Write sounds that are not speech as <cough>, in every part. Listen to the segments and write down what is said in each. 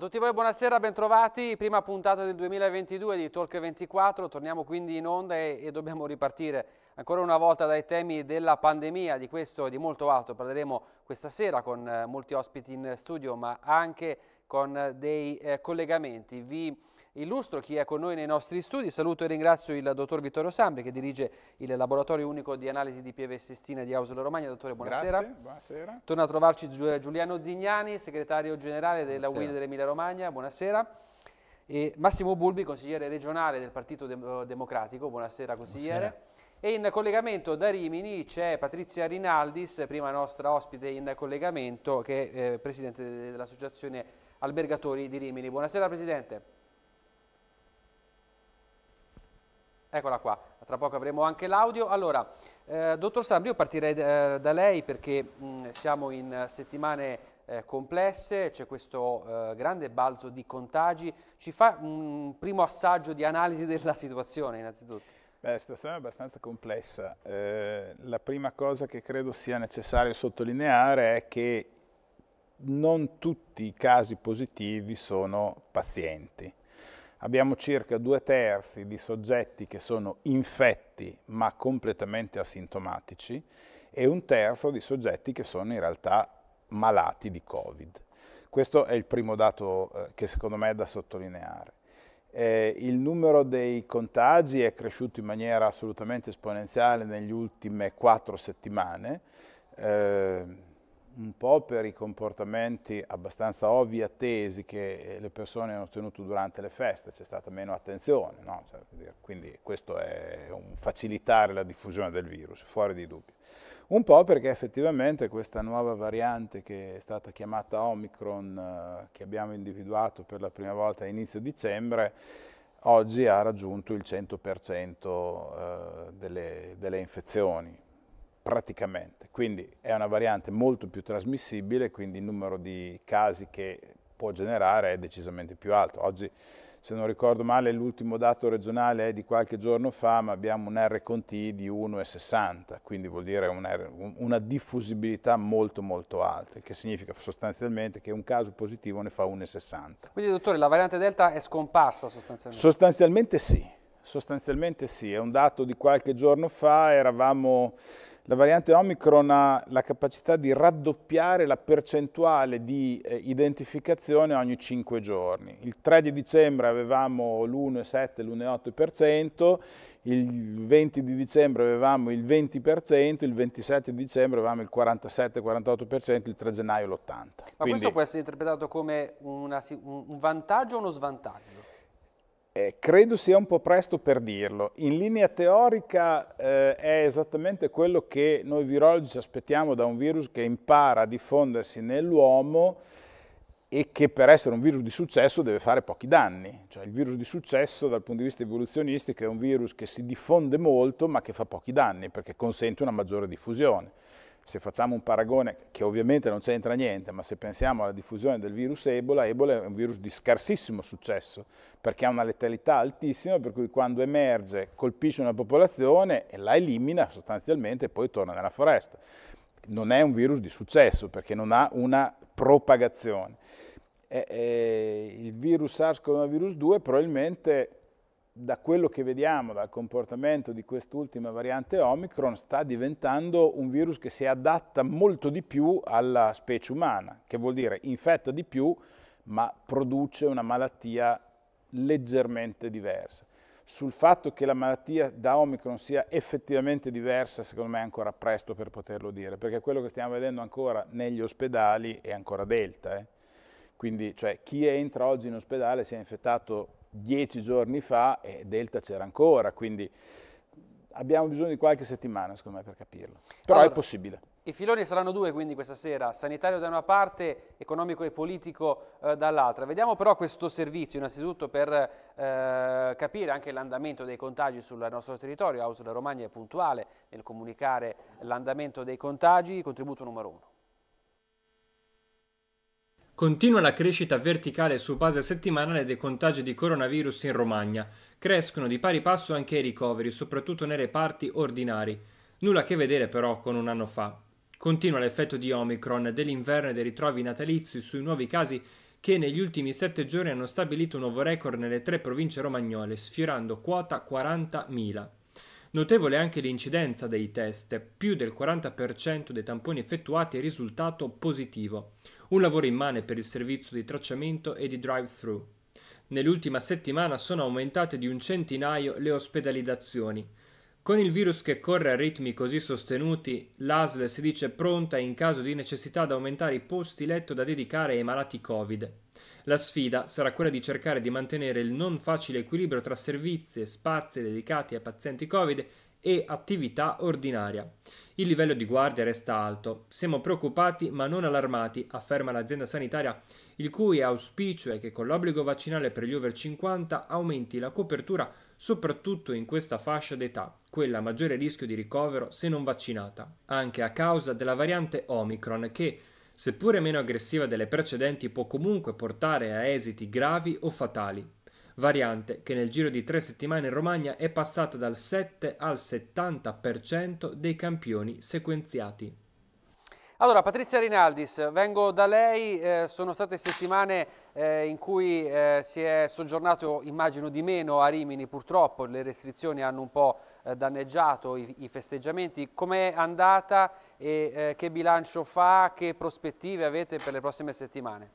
tutti voi buonasera, bentrovati. Prima puntata del 2022 di Talk24. Torniamo quindi in onda e, e, dobbiamo ripartire ancora una volta dai temi della pandemia. Di questo e di molto altro parleremo questa sera con eh, molti ospiti in studio, ma anche con eh, dei eh, collegamenti. Vi illustro chi è con noi nei nostri studi. Saluto e ringrazio il dottor Vittorio Sambri che dirige il laboratorio unico di analisi di Pieve e Sestina di Ausola Romagna. Dottore, buonasera. Grazie, buonasera. Torna a trovarci Giuliano Zignani, segretario generale della guida dell'Emilia Romagna. Buonasera. E Massimo Bulbi, consigliere regionale del Partito Dem eh, Democratico. Buonasera, consigliere. Buonasera. E in collegamento da Rimini c'è Patrizia Rinaldis, prima nostra ospite in collegamento, che è eh, presidente dell'Associazione Albergatori di Rimini. Buonasera Presidente. Eccola qua, tra poco avremo anche l'audio. Allora, eh, dottor Sambri, io partirei eh, da lei perché mh, mm, siamo in settimane eh, complesse, c'è questo eh, grande balzo di contagi. Ci fa un primo assaggio di analisi della situazione innanzitutto? Beh, la situazione è abbastanza complessa. Eh, la prima cosa che credo sia necessario sottolineare è che non tutti i casi positivi sono pazienti Abbiamo circa due terzi di soggetti che sono infetti ma completamente asintomatici e un terzo di soggetti che sono in realtà malati di Covid. Questo è il primo dato eh, che secondo me è da sottolineare. Eh, il numero dei contagi è cresciuto in maniera assolutamente esponenziale negli ultime quattro settimane. Eh, un po' per i comportamenti abbastanza ovvi e attesi che eh, le persone hanno tenuto durante le feste, c'è stata meno attenzione, no? Cioè, quindi questo è un facilitare la diffusione del virus, fuori di dubbio. Un po' perché effettivamente questa nuova variante che è stata chiamata Omicron, eh, che abbiamo individuato per la prima volta a inizio dicembre, oggi ha raggiunto il 100% eh, delle, delle infezioni praticamente. Quindi è una variante molto più trasmissibile, quindi il numero di casi che può generare è decisamente più alto. Oggi, se non ricordo male, l'ultimo dato regionale è di qualche giorno fa, ma abbiamo un R con T di 1,60, quindi vuol dire una, una diffusibilità molto molto alta, il che significa sostanzialmente che un caso positivo ne fa 1,60. Quindi, dottore, la variante Delta è scomparsa sostanzialmente? Sostanzialmente sì, sostanzialmente sì. È un dato di qualche giorno fa, eravamo la variante Omicron ha la capacità di raddoppiare la percentuale di eh, identificazione ogni 5 giorni. Il 3 di dicembre avevamo l'1,7, l'1,8%, il 20 di dicembre avevamo il 20%, il 27 di dicembre avevamo il 47-48%, il 3 gennaio l'80%. Ma Quindi... questo può essere interpretato come una, un vantaggio o uno svantaggio? Eh, credo sia un po' presto per dirlo. In linea teorica eh, è esattamente quello che noi virologi ci aspettiamo da un virus che impara a diffondersi nell'uomo e che per essere un virus di successo deve fare pochi danni. Cioè il virus di successo dal punto di vista evoluzionistico è un virus che si diffonde molto ma che fa pochi danni perché consente una maggiore diffusione se facciamo un paragone, che ovviamente non c'entra niente, ma se pensiamo alla diffusione del virus Ebola, Ebola è un virus di scarsissimo successo, perché ha una letalità altissima, per cui quando emerge colpisce una popolazione e la elimina sostanzialmente e poi torna nella foresta. Non è un virus di successo, perché non ha una propagazione. E, e, il virus SARS-CoV-2 probabilmente da quello che vediamo dal comportamento di quest'ultima variante Omicron sta diventando un virus che si adatta molto di più alla specie umana, che vuol dire infetta di più ma produce una malattia leggermente diversa. Sul fatto che la malattia da Omicron sia effettivamente diversa, secondo me è ancora presto per poterlo dire, perché quello che stiamo vedendo ancora negli ospedali è ancora Delta. Eh? Quindi cioè, chi entra oggi in ospedale si è infettato dieci giorni fa e Delta c'era ancora, quindi abbiamo bisogno di qualche settimana secondo me per capirlo, però allora, è possibile. I filoni saranno due quindi questa sera, sanitario da una parte, economico e politico eh, dall'altra. Vediamo però questo servizio innanzitutto per eh, capire anche l'andamento dei contagi sul nostro territorio, Ausula Romagna è puntuale nel comunicare l'andamento dei contagi, contributo numero uno. Continua la crescita verticale su base settimanale dei contagi di coronavirus in Romagna. Crescono di pari passo anche i ricoveri, soprattutto nei reparti ordinari. Nulla a che vedere però con un anno fa. Continua l'effetto di Omicron, dell'inverno e dei ritrovi natalizi sui nuovi casi che negli ultimi sette giorni hanno stabilito un nuovo record nelle tre province romagnole, sfiorando quota 40.000. Notevole anche l'incidenza dei test, più del 40% dei tamponi effettuati è risultato positivo un lavoro immane per il servizio di tracciamento e di drive-thru. Nell'ultima settimana sono aumentate di un centinaio le ospedalizzazioni. Con il virus che corre a ritmi così sostenuti, l'ASL si dice pronta in caso di necessità ad aumentare i posti letto da dedicare ai malati Covid. La sfida sarà quella di cercare di mantenere il non facile equilibrio tra servizi e spazi dedicati a pazienti Covid e attività ordinaria. Il livello di guardia resta alto. Siamo preoccupati ma non allarmati, afferma l'azienda sanitaria, il cui auspicio è che con l'obbligo vaccinale per gli over 50 aumenti la copertura soprattutto in questa fascia d'età, quella a maggiore rischio di ricovero se non vaccinata, anche a causa della variante Omicron che, seppure meno aggressiva delle precedenti, può comunque portare a esiti gravi o fatali variante che nel giro di tre settimane in Romagna è passata dal 7 al 70% dei campioni sequenziati. Allora, Patrizia Rinaldis, vengo da lei, eh, sono state settimane eh, in cui eh, si è soggiornato, immagino, di meno a Rimini, purtroppo le restrizioni hanno un po' eh, danneggiato i, i festeggiamenti. Com'è andata e eh, che bilancio fa, che prospettive avete per le prossime settimane?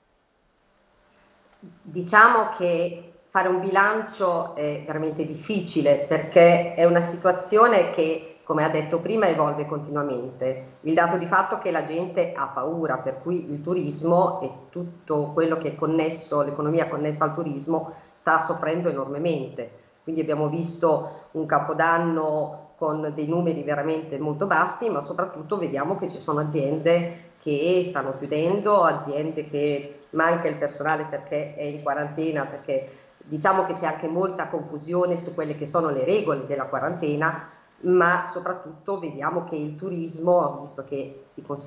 Diciamo che fare un bilancio è veramente difficile perché è una situazione che, come ha detto prima, evolve continuamente. Il dato di fatto è che la gente ha paura, per cui il turismo e tutto quello che è connesso, l'economia connessa al turismo, sta soffrendo enormemente. Quindi abbiamo visto un capodanno con dei numeri veramente molto bassi, ma soprattutto vediamo che ci sono aziende che stanno chiudendo, aziende che manca il personale perché è in quarantena, perché Diciamo che c'è anche molta confusione su quelle che sono le regole della quarantena, ma soprattutto vediamo che il turismo, visto che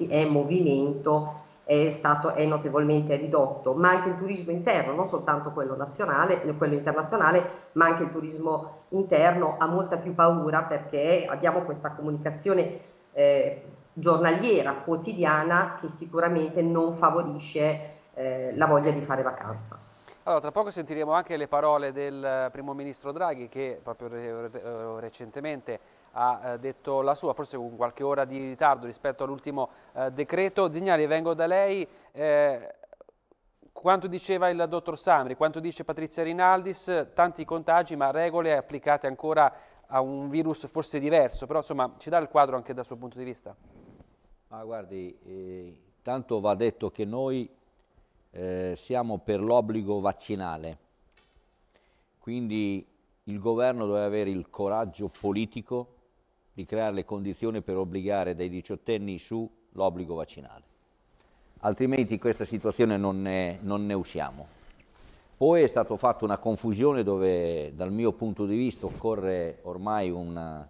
è in movimento, è, stato, è notevolmente ridotto, ma anche il turismo interno, non soltanto quello, nazionale, quello internazionale, ma anche il turismo interno ha molta più paura perché abbiamo questa comunicazione eh, giornaliera, quotidiana, che sicuramente non favorisce eh, la voglia di fare vacanza. Allora, tra poco sentiremo anche le parole del eh, primo ministro Draghi che proprio eh, recentemente ha eh, detto la sua, forse con qualche ora di ritardo rispetto all'ultimo decreto. Zignari, vengo da lei. quanto diceva il dottor Samri, quanto dice Patrizia Rinaldis, tanti contagi ma regole applicate ancora a un virus forse diverso, però insomma ci dà il quadro anche dal suo punto di vista? Ma guardi, eh, tanto va detto che noi eh, siamo per l'obbligo vaccinale, quindi il governo deve avere il coraggio politico di creare le condizioni per obbligare dai diciottenni su l'obbligo vaccinale, altrimenti questa situazione non ne, non ne usciamo. Poi è stata fatta una confusione dove dal mio punto di vista occorre ormai una,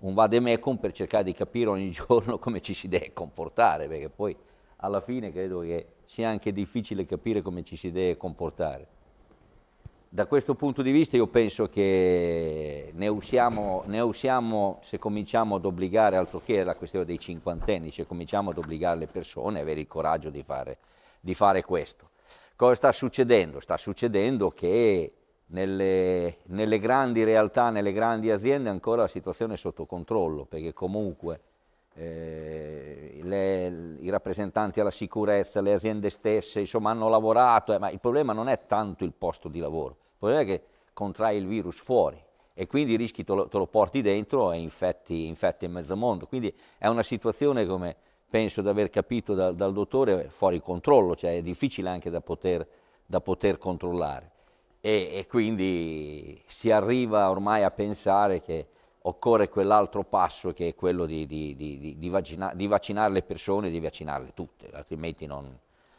un vademecum per cercare di capire ogni <laughs> giorno come ci si deve comportare, perché poi alla fine credo che sia anche difficile capire come ci si deve comportare. Da questo punto di vista io penso che ne usiamo, ne usiamo se cominciamo ad obbligare, altro che la questione dei cinquantenni, se cominciamo ad obbligare le persone a avere il coraggio di fare, di fare questo. Cosa sta succedendo? Sta succedendo che nelle, nelle grandi realtà, nelle grandi aziende ancora la situazione è sotto controllo, perché comunque eh, le, i rappresentanti alla sicurezza, le aziende stesse, insomma hanno lavorato, eh, ma il problema non è tanto il posto di lavoro, il problema è che contrai il virus fuori e quindi rischi te lo, te lo porti dentro e infetti, infetti in mezzo mondo. Quindi è una situazione, come penso di aver capito dal, dal dottore, fuori controllo, cioè è difficile anche da poter, da poter controllare. E, e, quindi si arriva ormai a pensare che occorre quell'altro passo che è quello di, di, di, vacina, di, vaccinare le persone, di vaccinarle tutte, altrimenti non,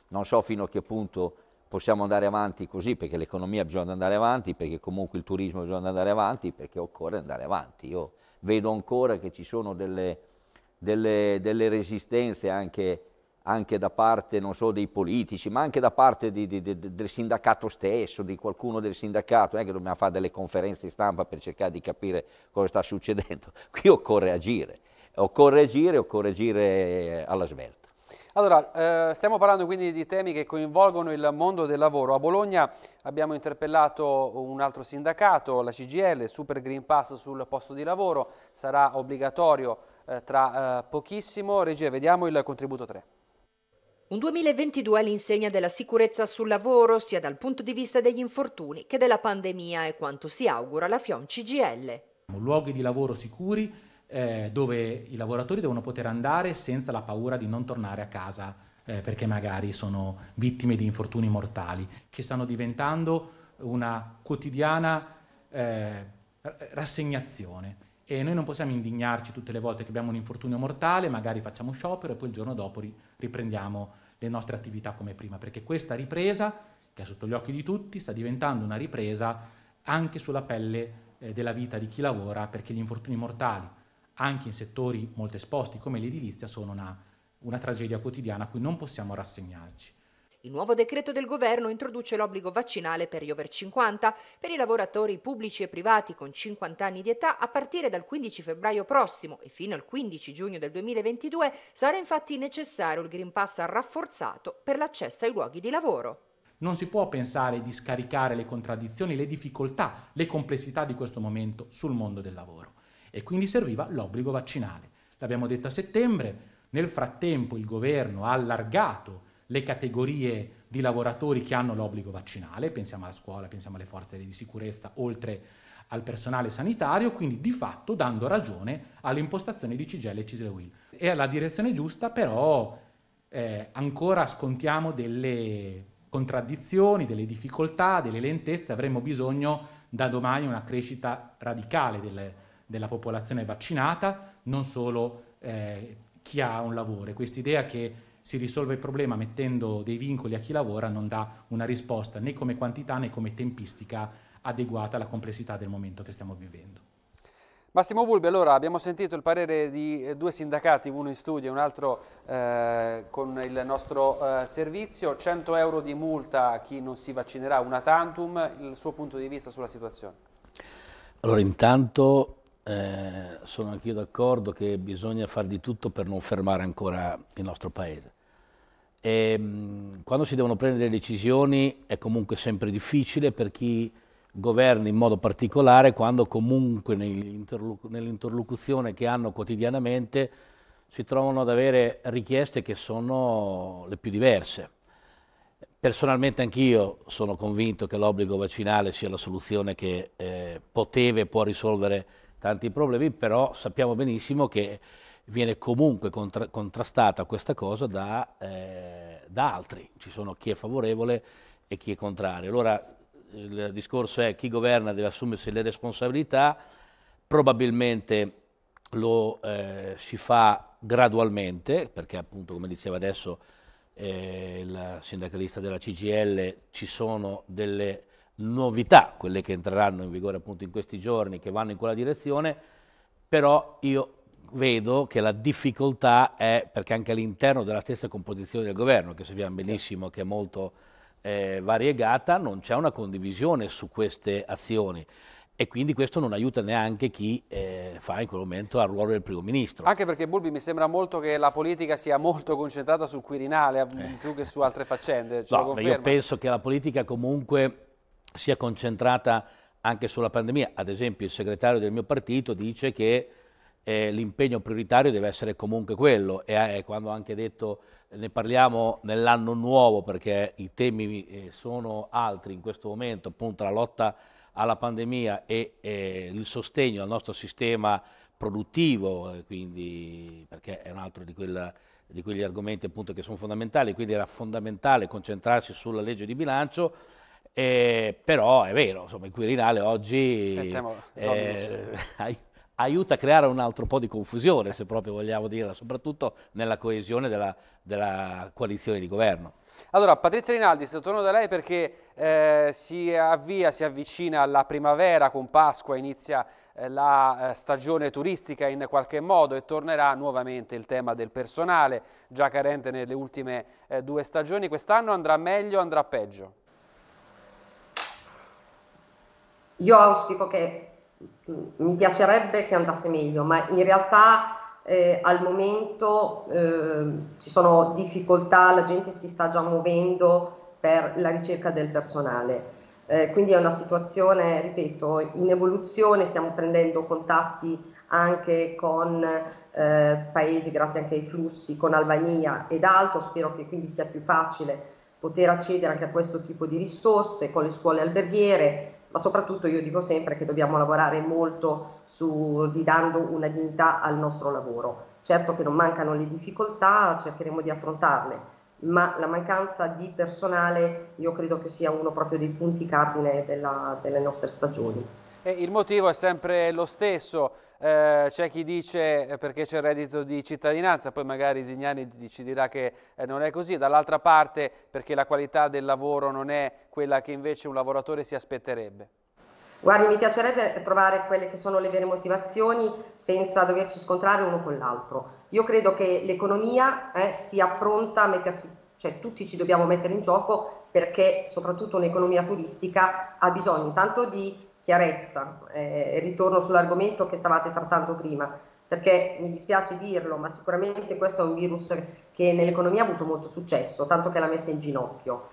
non, so fino a che punto possiamo andare avanti così, perché l'economia bisogna andare avanti, perché comunque il turismo bisogna andare avanti, perché occorre andare avanti. Io vedo ancora che ci sono delle, delle, delle resistenze anche anche da parte so, dei politici, ma anche da parte di, di, di, del sindacato stesso, di qualcuno del sindacato, non è che dobbiamo fare delle conferenze stampa per cercare di capire cosa sta succedendo, <laughs> qui occorre agire, occorre agire, occorre agire eh, alla svelta. Allora, eh, stiamo parlando quindi di temi che coinvolgono il mondo del lavoro. A Bologna abbiamo interpellato un altro sindacato, la CGL, Super Green Pass sul posto di lavoro, sarà obbligatorio eh, tra eh, pochissimo. Regia, vediamo il contributo 3. Un 2022 all'insegna della sicurezza sul lavoro, sia dal punto di vista degli infortuni che della pandemia è quanto si augura la FIOM CGL. Luoghi di lavoro sicuri eh, dove i lavoratori devono poter andare senza la paura di non tornare a casa eh, perché magari sono vittime di infortuni mortali, che stanno diventando una quotidiana eh, rassegnazione. E noi non possiamo indignarci tutte le volte che abbiamo un infortunio mortale, magari facciamo sciopero e poi il giorno dopo riprendiamo le nostre attività come prima, perché questa ripresa, che è sotto gli occhi di tutti, sta diventando una ripresa anche sulla pelle eh, della vita di chi lavora, perché gli infortuni mortali, anche in settori molto esposti come l'edilizia, sono una, una tragedia quotidiana a cui non possiamo rassegnarci. Il nuovo decreto del governo introduce l'obbligo vaccinale per gli over 50, per i lavoratori pubblici e privati con 50 anni di età a partire dal 15 febbraio prossimo e fino al 15 giugno del 2022 sarà infatti necessario il Green Pass rafforzato per l'accesso ai luoghi di lavoro. Non si può pensare di scaricare le contraddizioni, le difficoltà, le complessità di questo momento sul mondo del lavoro e quindi serviva l'obbligo vaccinale. L'abbiamo detto a settembre, nel frattempo il governo ha allargato le categorie di lavoratori che hanno l'obbligo vaccinale, pensiamo alla scuola, pensiamo alle forze di sicurezza, oltre al personale sanitario, quindi di fatto dando ragione all'impostazione di Cigelle e Cislewil. È la direzione giusta, però eh, ancora scontiamo delle contraddizioni, delle difficoltà, delle lentezze, avremo bisogno da domani una crescita radicale delle, della popolazione vaccinata, non solo eh, chi ha un lavoro. Quest'idea che si risolve il problema mettendo dei vincoli a chi lavora non dà una risposta né come quantità né come tempistica adeguata alla complessità del momento che stiamo vivendo. Massimo Bulbi, allora abbiamo sentito il parere di eh, due sindacati, uno in studio e un altro eh, con il nostro eh, servizio, 100 euro di multa a chi non si vaccinerà, una tantum, il suo punto di vista sulla situazione. Allora intanto eh, sono anch'io d'accordo che bisogna fare di tutto per non fermare ancora il nostro Paese. E, ehm, quando si devono prendere decisioni è comunque sempre difficile per chi governi in modo particolare, quando comunque nell'interlocuzione che hanno quotidianamente si trovano ad avere richieste che sono le più diverse. Personalmente anch'io sono convinto che l'obbligo vaccinale sia la soluzione che eh, poteva e può risolvere tanti problemi, però sappiamo benissimo che viene comunque contra contrastata questa cosa da, eh, da, altri, ci sono chi è favorevole e chi è contrario. Allora il discorso è chi governa deve assumersi le responsabilità, probabilmente lo eh, si fa gradualmente, perché appunto come diceva adesso eh, il sindacalista della CGL ci sono delle novità, quelle che entreranno in vigore appunto in questi giorni, che vanno in quella direzione, però io vedo che la difficoltà è perché anche all'interno della stessa composizione del governo, che sappiamo benissimo che è molto eh, variegata, non c'è una condivisione su queste azioni e quindi questo non aiuta neanche chi eh, fa in quel momento al ruolo del primo ministro. Anche perché Bulbi mi sembra molto che la politica sia molto concentrata sul Quirinale eh, eh. più che su altre faccende. No, ma io penso che la politica comunque sia concentrata anche sulla pandemia. Ad esempio il segretario del mio partito dice che eh, l'impegno prioritario deve essere comunque quello e eh, quando ho anche detto ne parliamo nell'anno nuovo perché i temi eh, sono altri in questo momento, appunto la lotta alla pandemia e eh, il sostegno al nostro sistema produttivo, quindi, perché è un altro di, quella, di quegli argomenti appunto, che sono fondamentali, quindi era fondamentale concentrarsi sulla legge di bilancio eh, però è vero, insomma, il Quirinale oggi eh, eh, <laughs> aiuta a creare un altro po' di confusione, se proprio vogliamo dirla, soprattutto nella coesione della, della coalizione di governo. Allora, Patrizia Rinaldi, se torno da lei perché eh, si avvia, si avvicina alla primavera con Pasqua, inizia eh, la eh, stagione turistica in qualche modo e tornerà nuovamente il tema del personale, già carente nelle ultime eh, due stagioni. Quest'anno andrà meglio, o andrà peggio? Io auspico che mi piacerebbe che andasse meglio, ma in realtà eh, al momento eh, ci sono difficoltà, la gente si sta già muovendo per la ricerca del personale. Eh, quindi è una situazione, ripeto, in evoluzione, stiamo prendendo contatti anche con eh, paesi, grazie anche ai flussi, con Albania ed altro, spero che quindi sia più facile poter accedere anche a questo tipo di risorse con le scuole alberghiere, ma soprattutto io dico sempre che dobbiamo lavorare molto su ridando una dignità al nostro lavoro. Certo che non mancano le difficoltà, cercheremo di affrontarle, ma la mancanza di personale io credo che sia uno proprio dei punti cardine della, delle nostre stagioni. E il motivo è sempre lo stesso, eh, c'è chi dice eh, perché c'è il reddito di cittadinanza, poi magari Zignani ci dirà che eh, non è così, dall'altra parte perché la qualità del lavoro non è quella che invece un lavoratore si aspetterebbe. Guardi, mi piacerebbe trovare quelle che sono le vere motivazioni senza doverci scontrare uno con l'altro. Io credo che l'economia eh, si affronta a mettersi, cioè tutti ci dobbiamo mettere in gioco perché soprattutto un'economia turistica ha bisogno intanto di chiarezza. Eh, ritorno sull'argomento che stavate trattando prima, perché mi dispiace dirlo, ma sicuramente questo è un virus che nell'economia ha avuto molto successo, tanto che l'ha messa in ginocchio.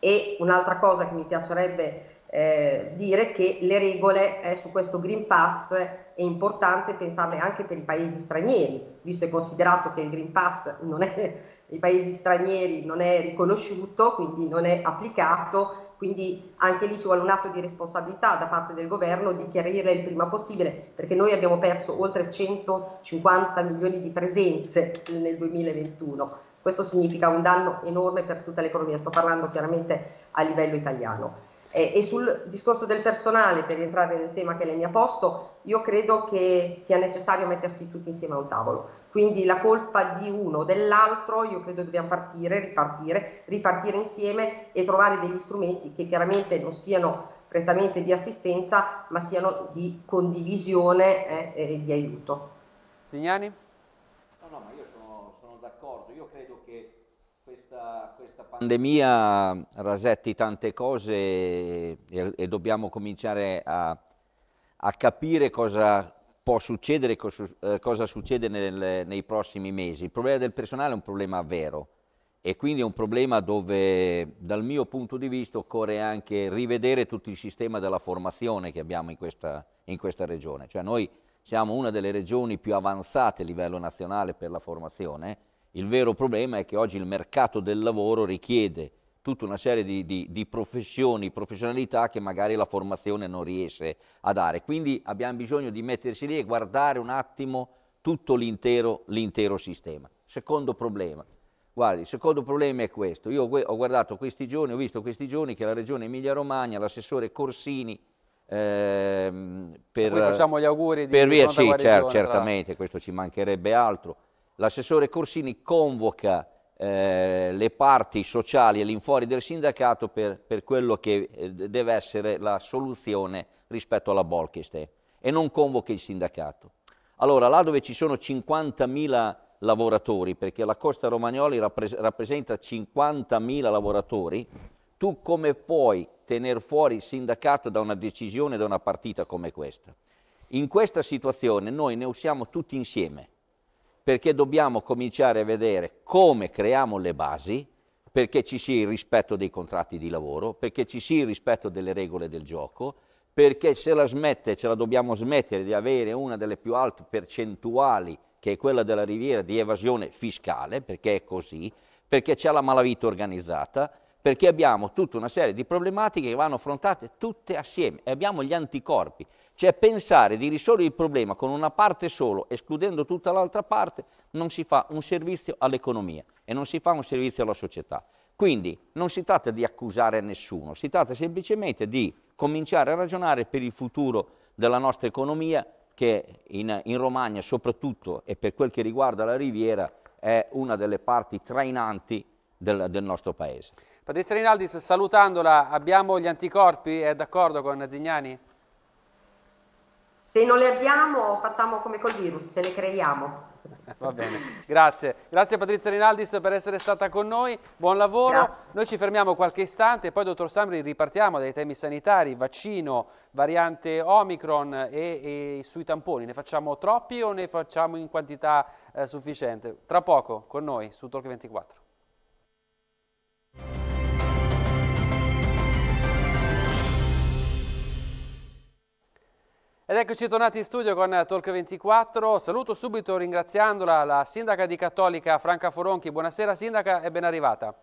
E un'altra cosa che mi piacerebbe eh, dire che le regole eh, su questo Green Pass è importante pensarle anche per i paesi stranieri, visto e considerato che il Green Pass non è, <laughs> i paesi stranieri non è riconosciuto, quindi non è applicato, quindi anche lì ci vuole un atto di responsabilità da parte del governo di chiarire il prima possibile, perché noi abbiamo perso oltre 150 milioni di presenze nel 2021. Questo significa un danno enorme per tutta l'economia, sto parlando chiaramente a livello italiano. Eh, e sul discorso del personale, per entrare nel tema che lei mi ha posto, io credo che sia necessario mettersi tutti insieme a un tavolo quindi la colpa di uno o dell'altro, io credo dobbiamo partire, ripartire, ripartire insieme e trovare degli strumenti che chiaramente non siano prettamente di assistenza, ma siano di condivisione eh, e di aiuto. Zignani? No, no, ma io sono, sono d'accordo. Io credo che questa, questa pandemia rasetti tante cose e, e dobbiamo cominciare a, a capire cosa, può succedere, eh, cosa succede nel, nei prossimi mesi. Il problema del personale è un problema vero e quindi è un problema dove dal mio punto di vista occorre anche rivedere tutto il sistema della formazione che abbiamo in questa, in questa regione. Cioè noi siamo una delle regioni più avanzate a livello nazionale per la formazione, il vero problema è che oggi il mercato del lavoro richiede tutta una serie di, di, di, professioni, professionalità che magari la formazione non riesce a dare. Quindi abbiamo bisogno di mettersi lì e guardare un attimo tutto l'intero, sistema. Secondo problema. Guardi, il secondo problema è questo. Io ho guardato questi giorni, ho visto questi giorni che la regione Emilia-Romagna, l'assessore Corsini, ehm, per... Poi facciamo gli auguri di... Per via, sì, cer certamente, questo ci mancherebbe altro. L'assessore Corsini convoca eh, le parti sociali e l'infuori del sindacato per, per quello che eh, deve essere la soluzione rispetto alla Bolkestein e non convochi il sindacato. Allora, là dove ci sono 50.000 lavoratori, perché la Costa Romagnoli rappres rappresenta 50.000 lavoratori, tu come puoi tenere fuori il sindacato da una decisione, da una partita come questa? In questa situazione noi ne usiamo tutti insieme perché dobbiamo cominciare a vedere come creiamo le basi perché ci sia il rispetto dei contratti di lavoro, perché ci sia il rispetto delle regole del gioco, perché se la smette, ce la dobbiamo smettere di avere una delle più alte percentuali, che è quella della Riviera, di evasione fiscale, perché è così, perché c'è la malavita organizzata, perché abbiamo tutta una serie di problematiche che vanno affrontate tutte assieme e abbiamo gli anticorpi. Cioè pensare di risolvere il problema con una parte solo, escludendo tutta l'altra parte, non si fa un servizio all'economia e non si fa un servizio alla società. Quindi non si tratta di accusare nessuno, si tratta semplicemente di cominciare a ragionare per il futuro della nostra economia che in, in Romagna soprattutto e per quel che riguarda la riviera è una delle parti trainanti del, del nostro paese. Patrizia Rinaldi, salutandola, abbiamo gli anticorpi? È d'accordo con Zignani? se non le abbiamo facciamo come col virus, ce le creiamo. Va bene, grazie. Grazie Patrizia Rinaldis per essere stata con noi, buon lavoro. Grazie. Noi ci fermiamo qualche istante e poi dottor Samri ripartiamo dai temi sanitari, vaccino, variante Omicron e, e sui tamponi. Ne facciamo troppi o ne facciamo in quantità eh, sufficiente? Tra poco con noi su Talk 24. Ed eccoci tornati in studio con Talk24. Saluto subito ringraziandola la sindaca di Cattolica Franca Foronchi. Buonasera sindaca e ben arrivata.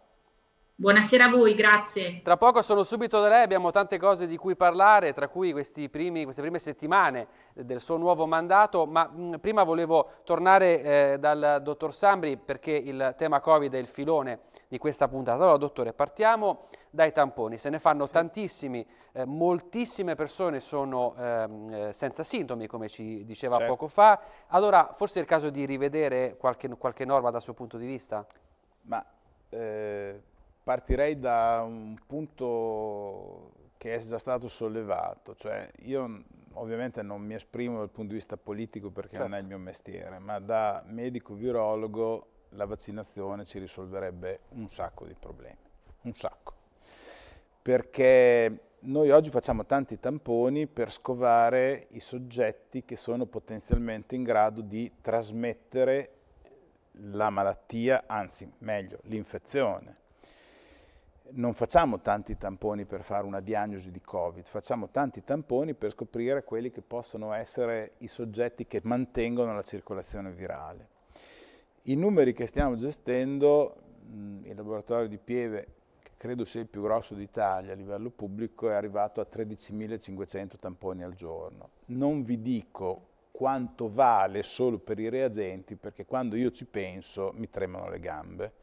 Buonasera a voi, grazie. Tra poco sono subito da lei, abbiamo tante cose di cui parlare, tra cui primi, queste prime settimane del suo nuovo mandato, ma mh, mm, prima volevo tornare eh, dal dottor Sambri perché il tema Covid è il filone di questa puntata. Allora, dottore, partiamo dai tamponi, se ne fanno sì. tantissimi, eh, moltissime persone sono ehm, eh, senza sintomi, come ci diceva certo. poco fa. Allora, forse è il caso di rivedere qualche, qualche norma dal suo punto di vista? Ma eh, partirei da un punto che è già stato sollevato, cioè io ovviamente non mi esprimo dal punto di vista politico perché certo. non è certo. il mio mestiere, ma da medico virologo la vaccinazione ci risolverebbe un sacco di problemi, un sacco. Perché noi oggi facciamo tanti tamponi per scovare i soggetti che sono potenzialmente in grado di trasmettere la malattia, anzi meglio, l'infezione non facciamo tanti tamponi per fare una diagnosi di Covid, facciamo tanti tamponi per scoprire quelli che possono essere i soggetti che mantengono la circolazione virale. I numeri che stiamo gestendo, il laboratorio di Pieve, che credo sia il più grosso d'Italia a livello pubblico, è arrivato a 13.500 tamponi al giorno. Non vi dico quanto vale solo per i reagenti, perché quando io ci penso mi tremano le gambe.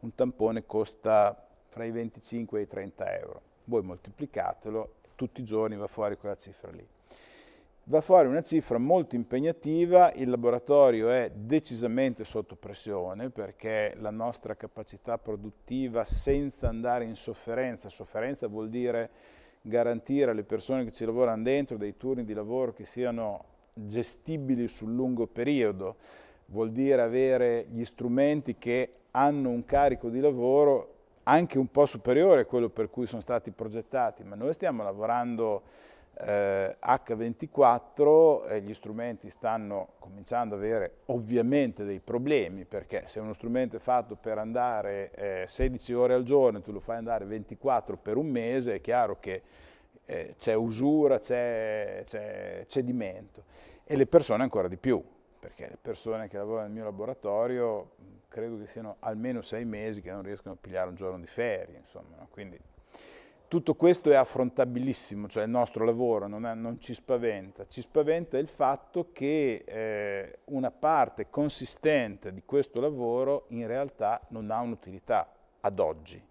Un tampone costa fra i 25 e i 30 euro. Voi moltiplicatelo, tutti i giorni va fuori quella cifra lì. Va fuori una cifra molto impegnativa, il laboratorio è decisamente sotto pressione perché la nostra capacità produttiva senza andare in sofferenza, sofferenza vuol dire garantire alle persone che ci lavorano dentro dei turni di lavoro che siano gestibili sul lungo periodo, vuol dire avere gli strumenti che hanno un carico di lavoro anche un po' superiore a quello per cui sono stati progettati, ma noi stiamo lavorando eh, H24 e gli strumenti stanno cominciando ad avere ovviamente dei problemi, perché se uno strumento è fatto per andare eh, 16 ore al giorno e tu lo fai andare 24 per un mese, è chiaro che eh, c'è usura, c'è, c'è cedimento e le persone ancora di più, perché le persone che lavorano nel mio laboratorio credo che siano almeno sei mesi che non riescono a pigliare un giorno di ferie, insomma, no? quindi tutto questo è affrontabilissimo, cioè il nostro lavoro non, è, non ci spaventa, ci spaventa il fatto che eh, una parte consistente di questo lavoro in realtà non ha un'utilità ad oggi,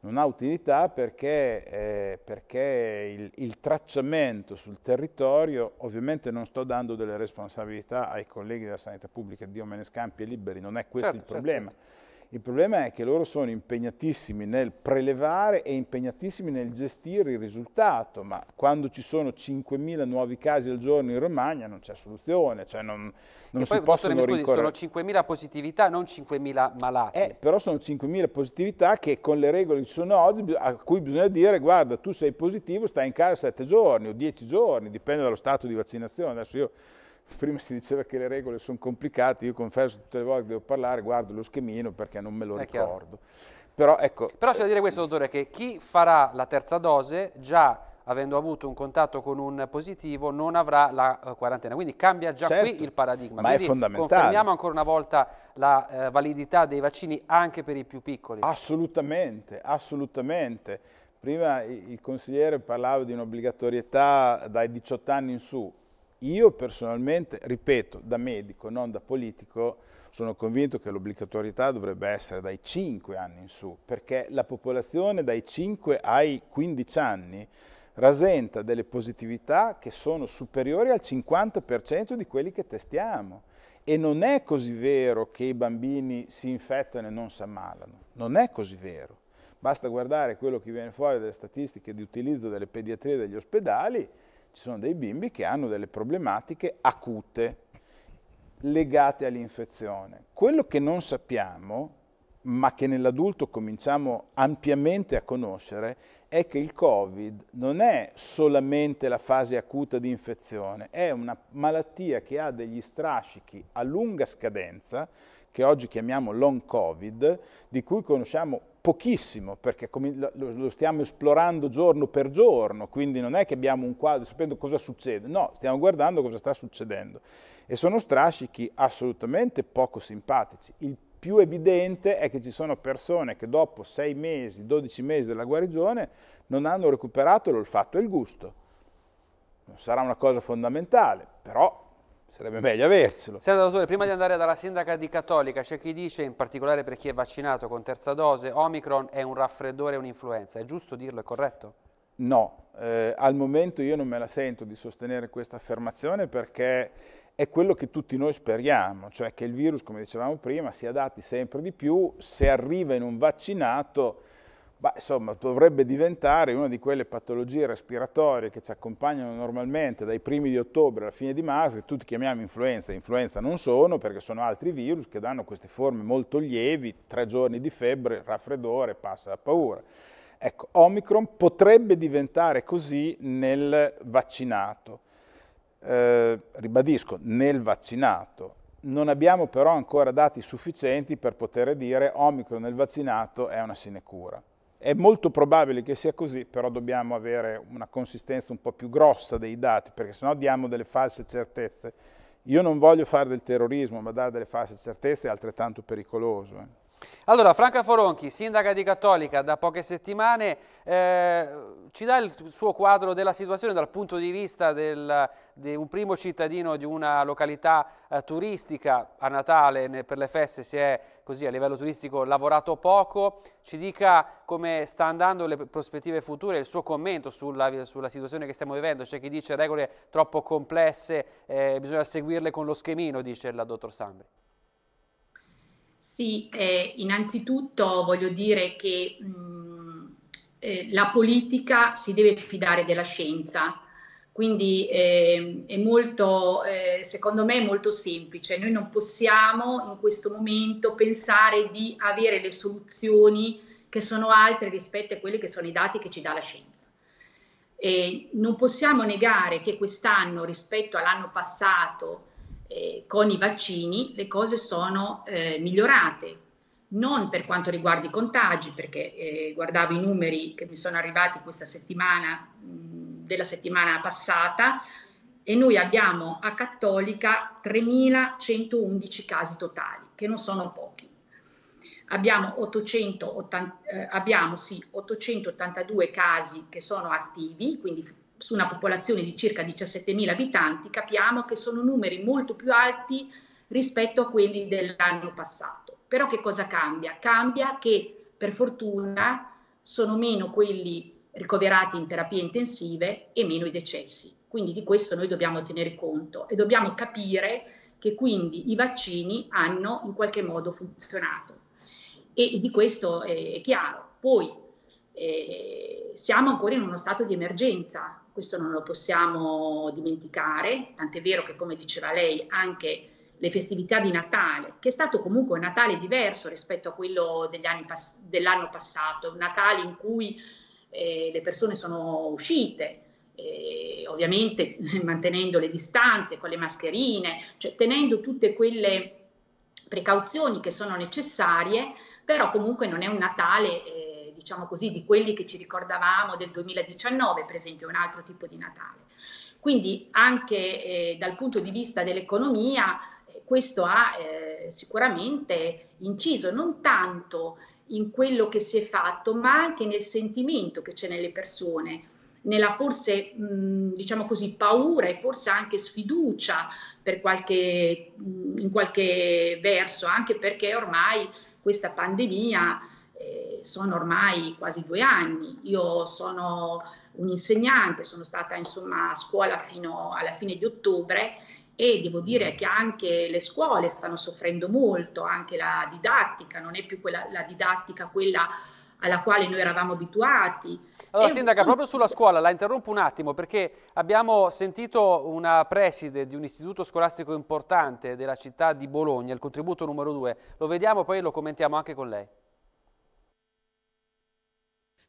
non ha utilità perché, eh, perché il, il, tracciamento sul territorio, ovviamente non sto dando delle responsabilità ai colleghi della sanità pubblica, Dio me ne scampi e liberi, non è questo certo, il certo, problema. Certo, certo il problema è che loro sono impegnatissimi nel prelevare e impegnatissimi nel gestire il risultato, ma quando ci sono 5.000 nuovi casi al giorno in Romagna non c'è soluzione, cioè non, non si poi, possono rincorrere. Sono 5.000 positività, non 5.000 malati. Eh, però sono 5.000 positività che con le regole che ci sono oggi, a cui bisogna dire guarda tu sei positivo, stai in casa 7 giorni o 10 giorni, dipende dallo stato di vaccinazione. Adesso io prima si diceva che le regole sono complicate, io confesso tutte le volte che devo parlare, guardo lo schemino perché non me lo È ricordo. Chiaro. Però, ecco, Però c'è da dire questo, dottore, che chi farà la terza dose già avendo avuto un contatto con un positivo, non avrà la eh, quarantena. Quindi cambia già certo, qui il paradigma. Ma Quindi è fondamentale. Confermiamo ancora una volta la uh, validità dei vaccini anche per i più piccoli. Assolutamente, assolutamente. Prima il consigliere parlava di un'obbligatorietà dai 18 anni in su. Io personalmente, ripeto, da medico, non da politico, sono convinto che l'obbligatorietà dovrebbe essere dai 5 anni in su, perché la popolazione dai 5 ai 15 anni rasenta delle positività che sono superiori al 50% di quelli che testiamo. E non è così vero che i bambini si infettano e non si ammalano, non è così vero. Basta guardare quello che viene fuori dalle statistiche di utilizzo delle pediatrie e degli ospedali ci sono dei bimbi che hanno delle problematiche acute legate all'infezione. Quello che non sappiamo, ma che nell'adulto cominciamo ampiamente a conoscere, è che il Covid non è solamente la fase acuta di infezione, è una malattia che ha degli strascichi a lunga scadenza, che oggi chiamiamo long Covid, di cui conosciamo pochissimo, perché lo stiamo esplorando giorno per giorno, quindi non è che abbiamo un quadro sapendo cosa succede, no, stiamo guardando cosa sta succedendo. E sono strascichi assolutamente poco simpatici. Il più evidente è che ci sono persone che dopo 6 mesi, 12 mesi della guarigione non hanno recuperato l'olfatto e il gusto. Non sarà una cosa fondamentale, però sarebbe meglio averselo. Sergio Dottore, prima di andare dalla sindaca di Cattolica, c'è chi dice, in particolare per chi è vaccinato con terza dose, Omicron è un raffreddore e un'influenza. È giusto dirlo, è corretto? No, eh, al momento io non me la sento di sostenere questa affermazione perché è quello che tutti noi speriamo, cioè che il virus, come dicevamo prima, si adatti sempre di più, se arriva in un vaccinato Beh, insomma, dovrebbe diventare una di quelle patologie respiratorie che ci accompagnano normalmente dai primi di ottobre alla fine di marzo, che tutti chiamiamo influenza. Influenza non sono perché sono altri virus che danno queste forme molto lievi, tre giorni di febbre, raffreddore, passa la paura. Ecco, Omicron potrebbe diventare così nel vaccinato. Eh, ribadisco, nel vaccinato. Non abbiamo però ancora dati sufficienti per poter dire Omicron nel vaccinato è una sinecura. È molto probabile che sia così, però dobbiamo avere una consistenza un po' più grossa dei dati, perché sennò diamo delle false certezze. Io non voglio fare del terrorismo, ma dare delle false certezze è altrettanto pericoloso. Eh. Allora, Franca Foronchi, sindaca di Cattolica, da poche settimane eh, ci dà il suo quadro della situazione dal punto di vista del, di un primo cittadino di una località eh, turistica. A Natale ne, per le feste si è così a livello turistico lavorato poco. Ci dica come sta andando le prospettive future, il suo commento sulla, sulla situazione che stiamo vivendo. C'è chi dice regole troppo complesse, eh, bisogna seguirle con lo schemino, dice la dottor Sambri. Sì, eh, innanzitutto voglio dire che mh, mm, eh, la politica si deve fidare della scienza, quindi eh, è molto, eh, secondo me è molto semplice, noi non possiamo in questo momento pensare di avere le soluzioni che sono altre rispetto a quelli che sono i dati che ci dà la scienza. E non possiamo negare che quest'anno rispetto all'anno passato eh, con i vaccini le cose sono eh, migliorate, non per quanto riguarda i contagi, perché eh, guardavo i numeri che mi sono arrivati questa settimana, mh, della settimana passata, e noi abbiamo a Cattolica 3.111 casi totali, che non sono pochi. Abbiamo, 880, eh, abbiamo sì, 882 casi che sono attivi, quindi su una popolazione di circa 17.000 abitanti, capiamo che sono numeri molto più alti rispetto a quelli dell'anno passato. Però che cosa cambia? Cambia che per fortuna sono meno quelli ricoverati in terapie intensive e meno i decessi. Quindi di questo noi dobbiamo tenere conto e dobbiamo capire che quindi i vaccini hanno in qualche modo funzionato. E di questo è chiaro. Poi eh, siamo ancora in uno stato di emergenza, questo non lo possiamo dimenticare, tant'è vero che come diceva lei anche le festività di Natale, che è stato comunque un Natale diverso rispetto a quello pass- dell'anno passato, Natale in cui eh, le persone sono uscite, eh, ovviamente <laughs> mantenendo le distanze, con le mascherine, cioè tenendo tutte quelle precauzioni che sono necessarie, però comunque non è un Natale eh, diciamo così, di quelli che ci ricordavamo del 2019, per esempio, un altro tipo di Natale. Quindi anche eh, dal punto di vista dell'economia eh, questo ha eh, sicuramente inciso non tanto in quello che si è fatto, ma anche nel sentimento che c'è nelle persone, nella forse, mh, diciamo così, paura e forse anche sfiducia per qualche, mh, in qualche verso, anche perché ormai questa pandemia eh, sono ormai quasi due anni. Io sono un insegnante, sono stata insomma a scuola fino alla fine di ottobre e devo dire mm. che anche le scuole stanno soffrendo molto, anche la didattica, non è più quella, la didattica quella alla quale noi eravamo abituati. Allora, Sindaca, proprio sulla scuola, la interrompo un attimo perché abbiamo sentito una preside di un istituto scolastico importante della città di Bologna, il contributo numero due. Lo vediamo poi e lo commentiamo anche con lei.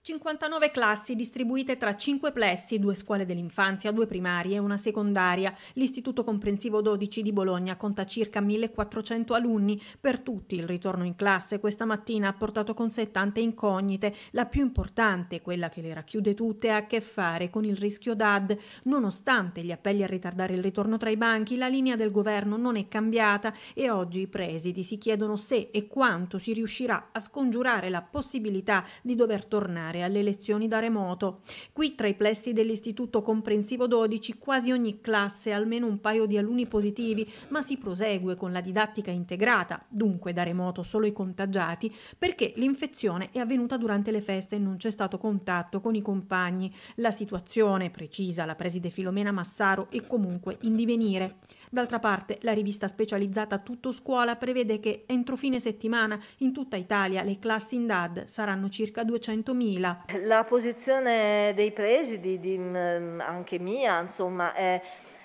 59 classi distribuite tra 5 plessi, due scuole dell'infanzia, due primarie e una secondaria. L'Istituto Comprensivo 12 di Bologna conta circa 1400 alunni. Per tutti il ritorno in classe questa mattina ha portato con sé tante incognite. La più importante, quella che le racchiude tutte, ha a che fare con il rischio DAD. Nonostante gli appelli a ritardare il ritorno tra i banchi, la linea del governo non è cambiata e oggi i presidi si chiedono se e quanto si riuscirà a scongiurare la possibilità di dover tornare partecipare alle lezioni da remoto. Qui tra i plessi dell'Istituto Comprensivo 12 quasi ogni classe ha almeno un paio di alunni positivi, ma si prosegue con la didattica integrata, dunque da remoto solo i contagiati, perché l'infezione è avvenuta durante le feste e non c'è stato contatto con i compagni. La situazione, precisa la preside Filomena Massaro, è comunque in divenire. D'altra parte, la rivista specializzata Tutto Scuola prevede che entro fine settimana in tutta Italia le classi in DAD saranno circa 200.000 fila. La posizione dei presidi, di, mm, anche mia, insomma, è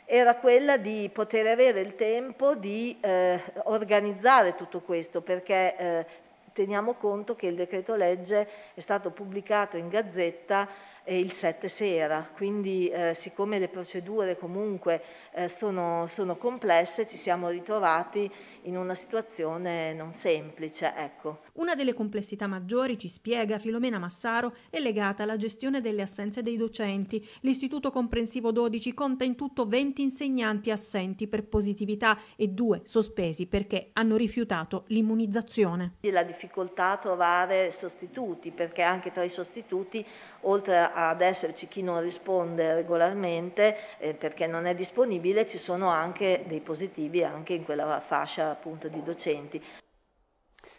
era quella di poter avere il tempo di eh, organizzare tutto questo perché eh, teniamo conto che il decreto legge è stato pubblicato in gazzetta eh, il 7 sera, quindi eh, siccome le procedure comunque eh, sono, sono, complesse ci siamo ritrovati in una situazione non semplice. Ecco. Una delle complessità maggiori, ci spiega Filomena Massaro, è legata alla gestione delle assenze dei docenti. L'Istituto Comprensivo 12 conta in tutto 20 insegnanti assenti per positività e due sospesi perché hanno rifiutato l'immunizzazione. La difficoltà a trovare sostituti perché anche tra i sostituti oltre a ad esserci chi non risponde regolarmente eh, perché non è disponibile, ci sono anche dei positivi anche in quella fascia appunto di docenti.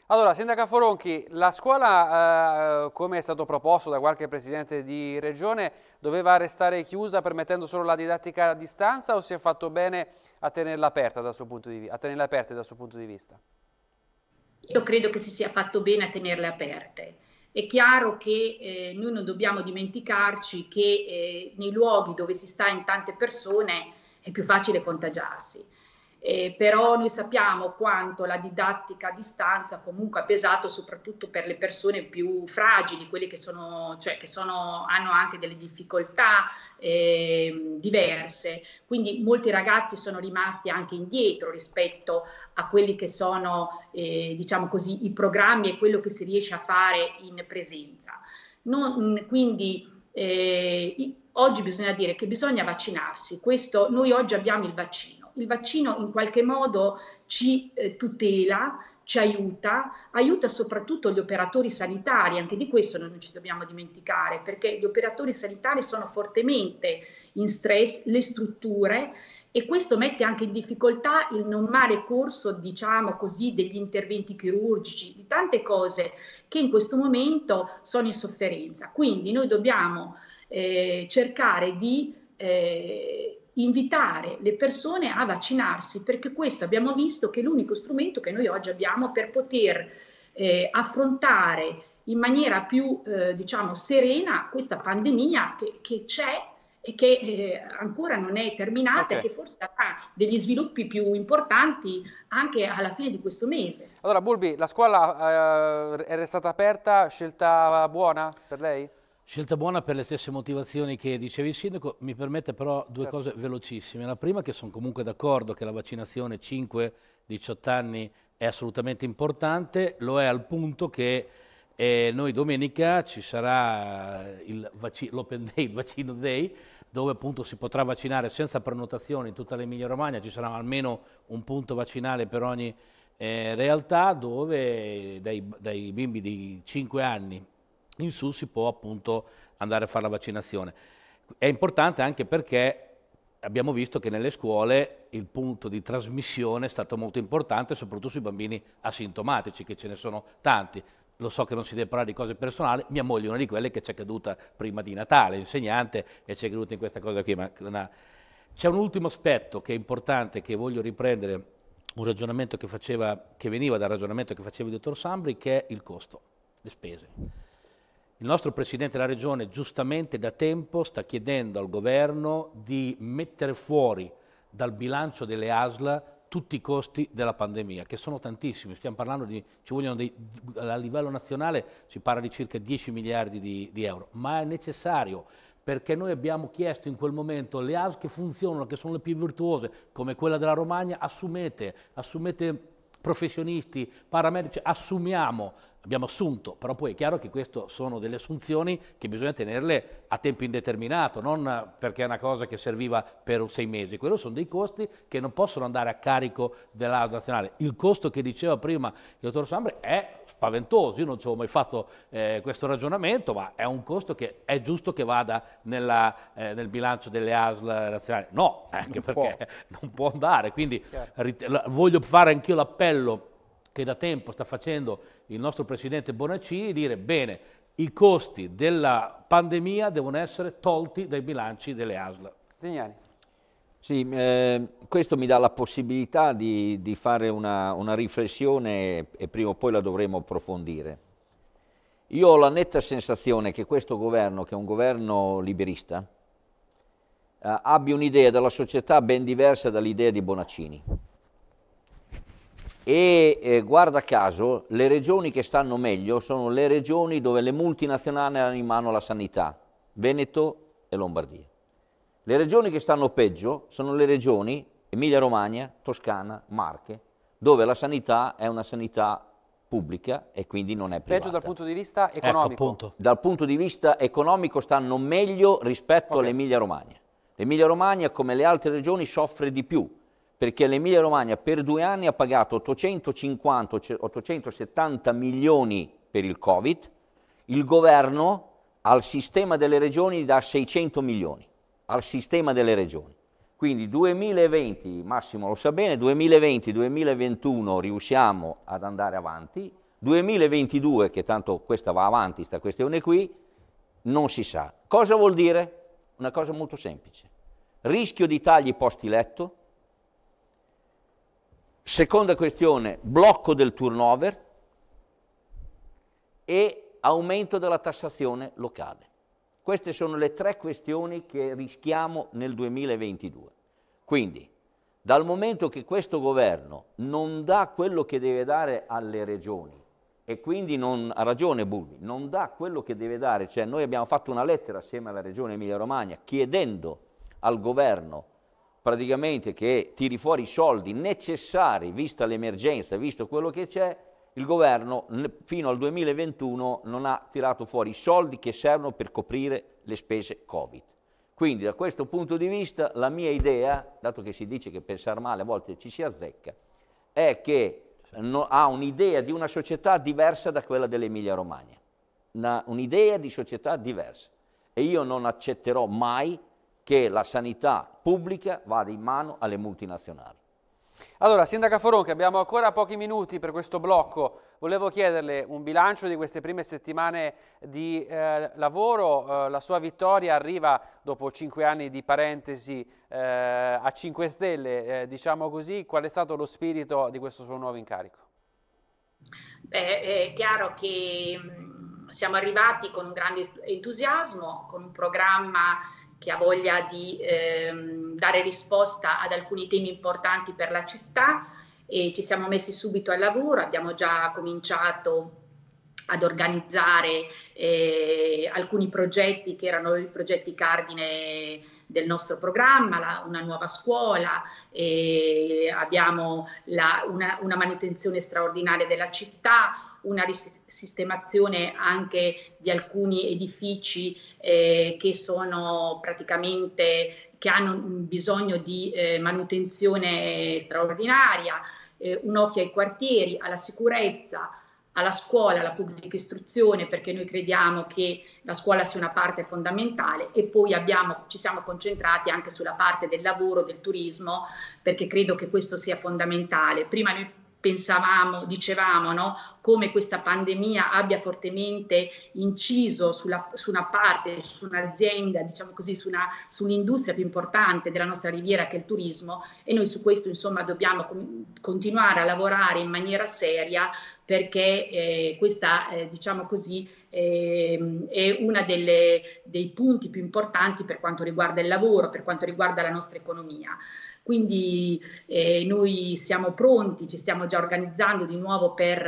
Allora, Sindaca Foronchi, la scuola, eh, come è stato proposto da qualche presidente di regione, doveva restare chiusa permettendo solo la didattica a distanza o si è fatto bene a tenerla aperta dal suo punto di, dal suo punto di vista? Io credo che si sia fatto bene a tenerle aperte. È chiaro che eh, noi non dobbiamo dimenticarci che eh, nei luoghi dove si sta in tante persone è più facile contagiarsi. Eh, però noi sappiamo quanto la didattica a distanza comunque ha pesato soprattutto per le persone più fragili, quelle che, sono, cioè, che sono, hanno anche delle difficoltà eh, diverse. Quindi molti ragazzi sono rimasti anche indietro rispetto a quelli che sono eh, diciamo così, i programmi e quello che si riesce a fare in presenza. Non, quindi, eh, oggi bisogna dire che bisogna vaccinarsi. Questo, noi oggi abbiamo il vaccino il vaccino in qualche modo ci eh, tutela, ci aiuta, aiuta soprattutto gli operatori sanitari, anche di questo noi non ci dobbiamo dimenticare, perché gli operatori sanitari sono fortemente in stress, le strutture e questo mette anche in difficoltà il normale corso, diciamo così, degli interventi chirurgici, di tante cose che in questo momento sono in sofferenza. Quindi noi dobbiamo eh, cercare di eh, invitare le persone a vaccinarsi, perché questo abbiamo visto che è l'unico strumento che noi oggi abbiamo per poter eh, affrontare in maniera più eh, diciamo serena questa pandemia che, che c'è e che eh, ancora non è terminata okay. e che forse avrà degli sviluppi più importanti anche alla fine di questo mese. Allora Bulbi, la scuola eh, è restata aperta, scelta buona per lei? Scelta buona per le stesse motivazioni che dicevi il sindaco, mi permette però due certo. cose velocissime. La prima che sono comunque d'accordo che la vaccinazione 5-18 anni è assolutamente importante, lo è al punto che eh, noi domenica ci sarà eh, l'Open Day, il Vaccino Day, dove appunto si potrà vaccinare senza prenotazione in tutta l'Emilia Romagna, ci sarà almeno un punto vaccinale per ogni eh, realtà dove dai, dai bimbi di 5 anni in su si può appunto andare a fare la vaccinazione. È importante anche perché abbiamo visto che nelle scuole il punto di trasmissione è stato molto importante, soprattutto sui bambini asintomatici, che ce ne sono tanti. Lo so che non si deve parlare di cose personali, mia moglie è una di quelle che ci è caduta prima di Natale, insegnante, e ci è caduta in questa cosa qui. Una... C'è un ultimo aspetto che è importante, che voglio riprendere, un ragionamento che, faceva, che veniva dal ragionamento che faceva il dottor Sambri, che è il costo, le spese. Il nostro Presidente della Regione giustamente da tempo sta chiedendo al Governo di mettere fuori dal bilancio delle ASL tutti i costi della pandemia, che sono tantissimi, stiamo parlando di, ci vogliono dei, a livello nazionale si parla di circa 10 miliardi di, di euro, ma è necessario perché noi abbiamo chiesto in quel momento le ASL che funzionano, che sono le più virtuose, come quella della Romagna, assumete, assumete professionisti, paramedici, assumiamo, abbiamo assunto, però poi è chiaro che queste sono delle assunzioni che bisogna tenerle a tempo indeterminato, non perché è una cosa che serviva per sei mesi, quello sono dei costi che non possono andare a carico della nazionale. Il costo che diceva prima il dottor Sambre è spaventoso, io non ci avevo mai fatto eh, questo ragionamento, ma è un costo che è giusto che vada nella, eh, nel bilancio delle ASL nazionali. No, anche non perché può. <laughs> non può andare, quindi voglio fare anch'io l'appello che da tempo sta facendo il nostro presidente Bonaccini, dire bene, i costi della pandemia devono essere tolti dai bilanci delle ASL. Zignani. Sì, eh, questo mi dà la possibilità di, di fare una, una, riflessione e prima o poi la dovremo approfondire. Io ho la netta sensazione che questo governo, che è un governo liberista, eh, abbia un'idea della società ben diversa dall'idea di Bonaccini e eh, guarda caso le regioni che stanno meglio sono le regioni dove le multinazionali hanno in mano la sanità, Veneto e Lombardia. Le regioni che stanno peggio sono le regioni Emilia Romagna, Toscana, Marche, dove la sanità è una sanità pubblica e quindi non è privata. Peggio dal punto di vista ecco, economico? Ecco, dal punto di vista economico stanno meglio rispetto okay. all'Emilia Romagna. L'Emilia Romagna, come le altre regioni, soffre di più perché l'Emilia Romagna per due anni ha pagato 850, 870 milioni per il Covid, il governo al sistema delle regioni dà 600 milioni, al sistema delle regioni. Quindi 2020, Massimo lo sa bene, 2020-2021 riusciamo ad andare avanti, 2022, che tanto questa va avanti, sta questione qui, non si sa. Cosa vuol dire? Una cosa molto semplice. Rischio di tagli posti letto, Seconda questione, blocco del turnover e aumento della tassazione locale. Queste sono le tre questioni che rischiamo nel 2022. Quindi, dal momento che questo governo non dà quello che deve dare alle regioni, e quindi non, ha ragione Bulli, non dà quello che deve dare, cioè noi abbiamo fatto una lettera assieme alla Regione Emilia Romagna chiedendo al governo praticamente che tiri fuori i soldi necessari, vista l'emergenza, visto quello che c'è, il governo fino al 2021 non ha tirato fuori i soldi che servono per coprire le spese Covid. Quindi da questo punto di vista la mia idea, dato che si dice che pensare male a volte ci si azzecca, è che no, ha un'idea di una società diversa da quella dell'Emilia Romagna, un'idea di società diversa. E io non accetterò mai che la sanità pubblica vada in mano alle multinazionali. Allora, Sindaca Foronchi, abbiamo ancora pochi minuti per questo blocco. Volevo chiederle un bilancio di queste prime settimane di eh, lavoro. Eh, la sua vittoria arriva dopo cinque anni di parentesi eh, a 5 Stelle, eh, diciamo così. Qual è stato lo spirito di questo suo nuovo incarico? Beh, è chiaro che mm, siamo arrivati con un grande entusiasmo, con un programma che ha voglia di ehm, dare risposta ad alcuni temi importanti per la città e ci siamo messi subito al lavoro, abbiamo già cominciato ad organizzare eh, alcuni progetti che erano i progetti cardine del nostro programma, la, una nuova scuola, eh, abbiamo la, una, una, manutenzione straordinaria della città, una risistemazione anche di alcuni edifici eh, che sono praticamente che hanno bisogno di eh, manutenzione straordinaria, eh, un occhio ai quartieri, alla sicurezza, alla scuola, alla pubblica istruzione, perché noi crediamo che la scuola sia una parte fondamentale e poi abbiamo, ci siamo concentrati anche sulla parte del lavoro, del turismo, perché credo che questo sia fondamentale. Prima noi pensavamo, dicevamo, no? come questa pandemia abbia fortemente inciso sulla, su una parte, su un'azienda, diciamo così, su una, sull'industria più importante della nostra riviera che è il turismo e noi su questo insomma dobbiamo com- continuare a lavorare in maniera seria perché eh, questa, eh, diciamo così, eh, è uno dei punti più importanti per quanto riguarda il lavoro, per quanto riguarda la nostra economia. Quindi eh, noi siamo pronti, ci stiamo già organizzando di nuovo per,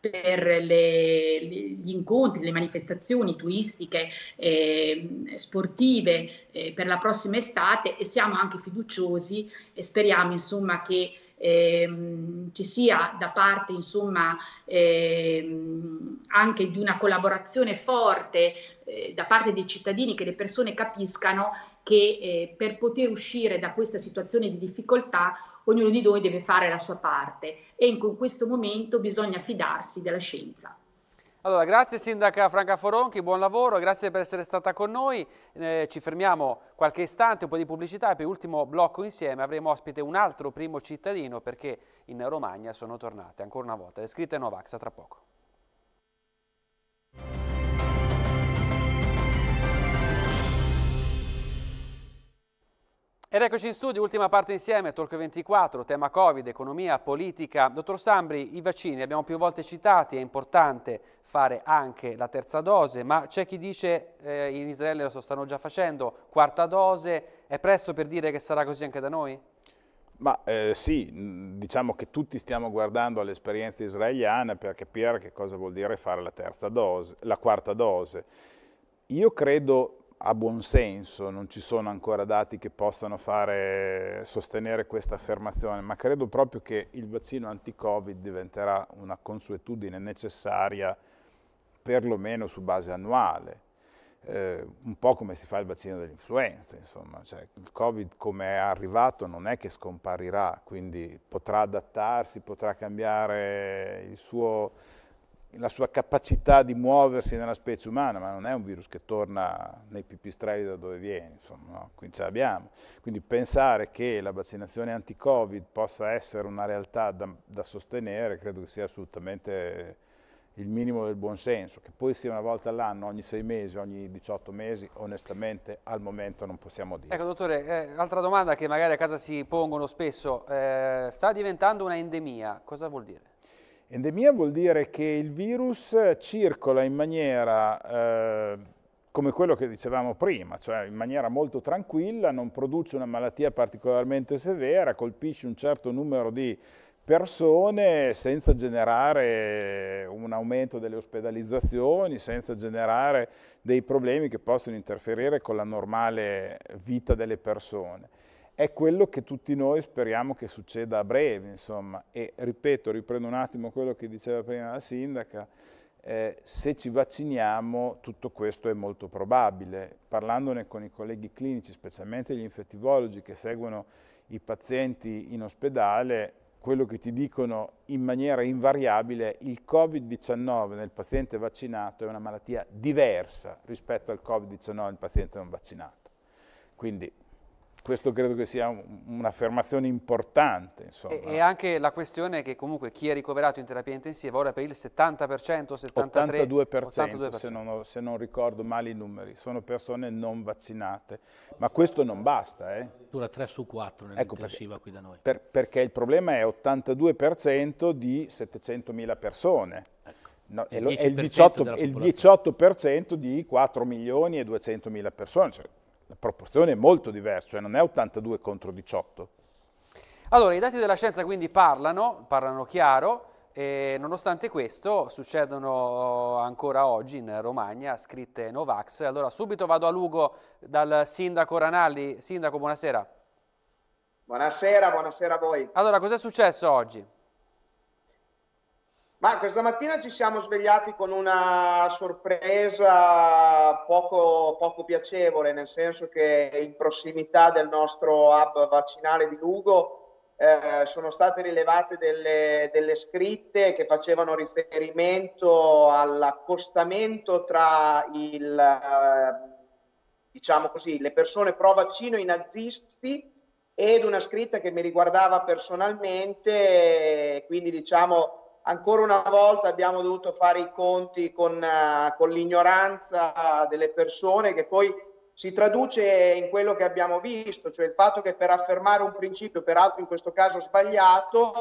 per le, gli incontri, le manifestazioni turistiche, eh, sportive eh, per la prossima estate e siamo anche fiduciosi e speriamo insomma che ehm, ci sia da parte insomma ehm, anche di una collaborazione forte eh, da parte dei cittadini, che le persone capiscano che eh, per poter uscire da questa situazione di difficoltà ognuno di noi deve fare la sua parte e in questo momento bisogna fidarsi della scienza. Allora, grazie Sindaca Franca Foronchi, buon lavoro, grazie per essere stata con noi. Eh, ci fermiamo qualche istante, un po' di pubblicità e per ultimo blocco insieme avremo ospite un altro primo cittadino perché in Romagna sono tornate ancora una volta le scritte Novax, tra poco. Ed eccoci in studio, ultima parte insieme, Talk 24, tema Covid, economia, politica. Dottor Sambri, i vaccini abbiamo più volte citati, è importante fare anche la terza dose, ma c'è chi dice eh, in Israele lo stanno già facendo, quarta dose, è presto per dire che sarà così anche da noi? Ma eh, sì, mm, diciamo che tutti stiamo guardando all'esperienza israeliana per capire che cosa vuol dire fare la terza dose, la quarta dose. Io credo ha buon senso, non ci sono ancora dati che possano fare, sostenere questa affermazione, ma credo proprio che il vaccino anti-Covid diventerà una consuetudine necessaria perlomeno su base annuale, eh, un po' come si fa il vaccino dell'influenza, insomma, cioè, il Covid come è arrivato non è che scomparirà, quindi potrà adattarsi, potrà cambiare il suo la sua capacità di muoversi nella specie umana, ma non è un virus che torna nei pipistrelli da dove viene, insomma, no? quindi ce l'abbiamo. Quindi pensare che la vaccinazione anti-Covid possa essere una realtà da, da, sostenere credo che sia assolutamente il minimo del buonsenso, che poi sia una volta all'anno, ogni sei mesi, ogni 18 mesi, onestamente al momento non possiamo dire. Ecco dottore, eh, altra domanda che magari a casa si pongono spesso, eh, sta diventando una endemia, cosa vuol dire? Endemia vuol dire che il virus circola in maniera eh, come quello che dicevamo prima, cioè in maniera molto tranquilla, non produce una malattia particolarmente severa, colpisce un certo numero di persone senza generare un aumento delle ospedalizzazioni, senza generare dei problemi che possono interferire con la normale vita delle persone è quello che tutti noi speriamo che succeda a breve, insomma. E ripeto, riprendo un attimo quello che diceva prima la sindaca, eh, se ci vacciniamo tutto questo è molto probabile. Parlandone con i colleghi clinici, specialmente gli infettivologi che seguono i pazienti in ospedale, quello che ti dicono in maniera invariabile, è il Covid-19 nel paziente vaccinato è una malattia diversa rispetto al Covid-19 nel paziente non vaccinato. Quindi questo credo che sia un'affermazione importante. Insomma. E, e, anche la questione che comunque chi è ricoverato in terapia intensiva ora per il 70%, 73, 82%, 82%. Se, non, se non ricordo male i numeri, sono persone non vaccinate. Ma questo non basta. Eh. Dura 3 su 4 ecco, nell'intensiva ecco qui da noi. Per, perché il problema è 82% di 700.000 persone. Ecco. No, il è, il 18, è il 18% di 4 milioni e 200 mila persone, cioè la proporzione è molto diversa, cioè non è 82 contro 18. Allora, i dati della scienza quindi parlano, parlano chiaro, e nonostante questo succedono oh, ancora oggi in Romagna scritte Novax. Allora subito vado a Lugo dal sindaco Ranalli. Sindaco, buonasera. Buonasera, buonasera a voi. Allora, cos'è successo oggi? Ma questa mattina ci siamo svegliati con una sorpresa poco, poco, piacevole, nel senso che in prossimità del nostro hub vaccinale di Lugo eh, sono state rilevate delle, delle, scritte che facevano riferimento all'accostamento tra il, eh, diciamo così, le persone pro vaccino i nazisti ed una scritta che mi riguardava personalmente, quindi diciamo ancora una volta abbiamo dovuto fare i conti con, uh, con l'ignoranza delle persone che poi si traduce in quello che abbiamo visto, cioè il fatto che per affermare un principio, peraltro in questo caso sbagliato,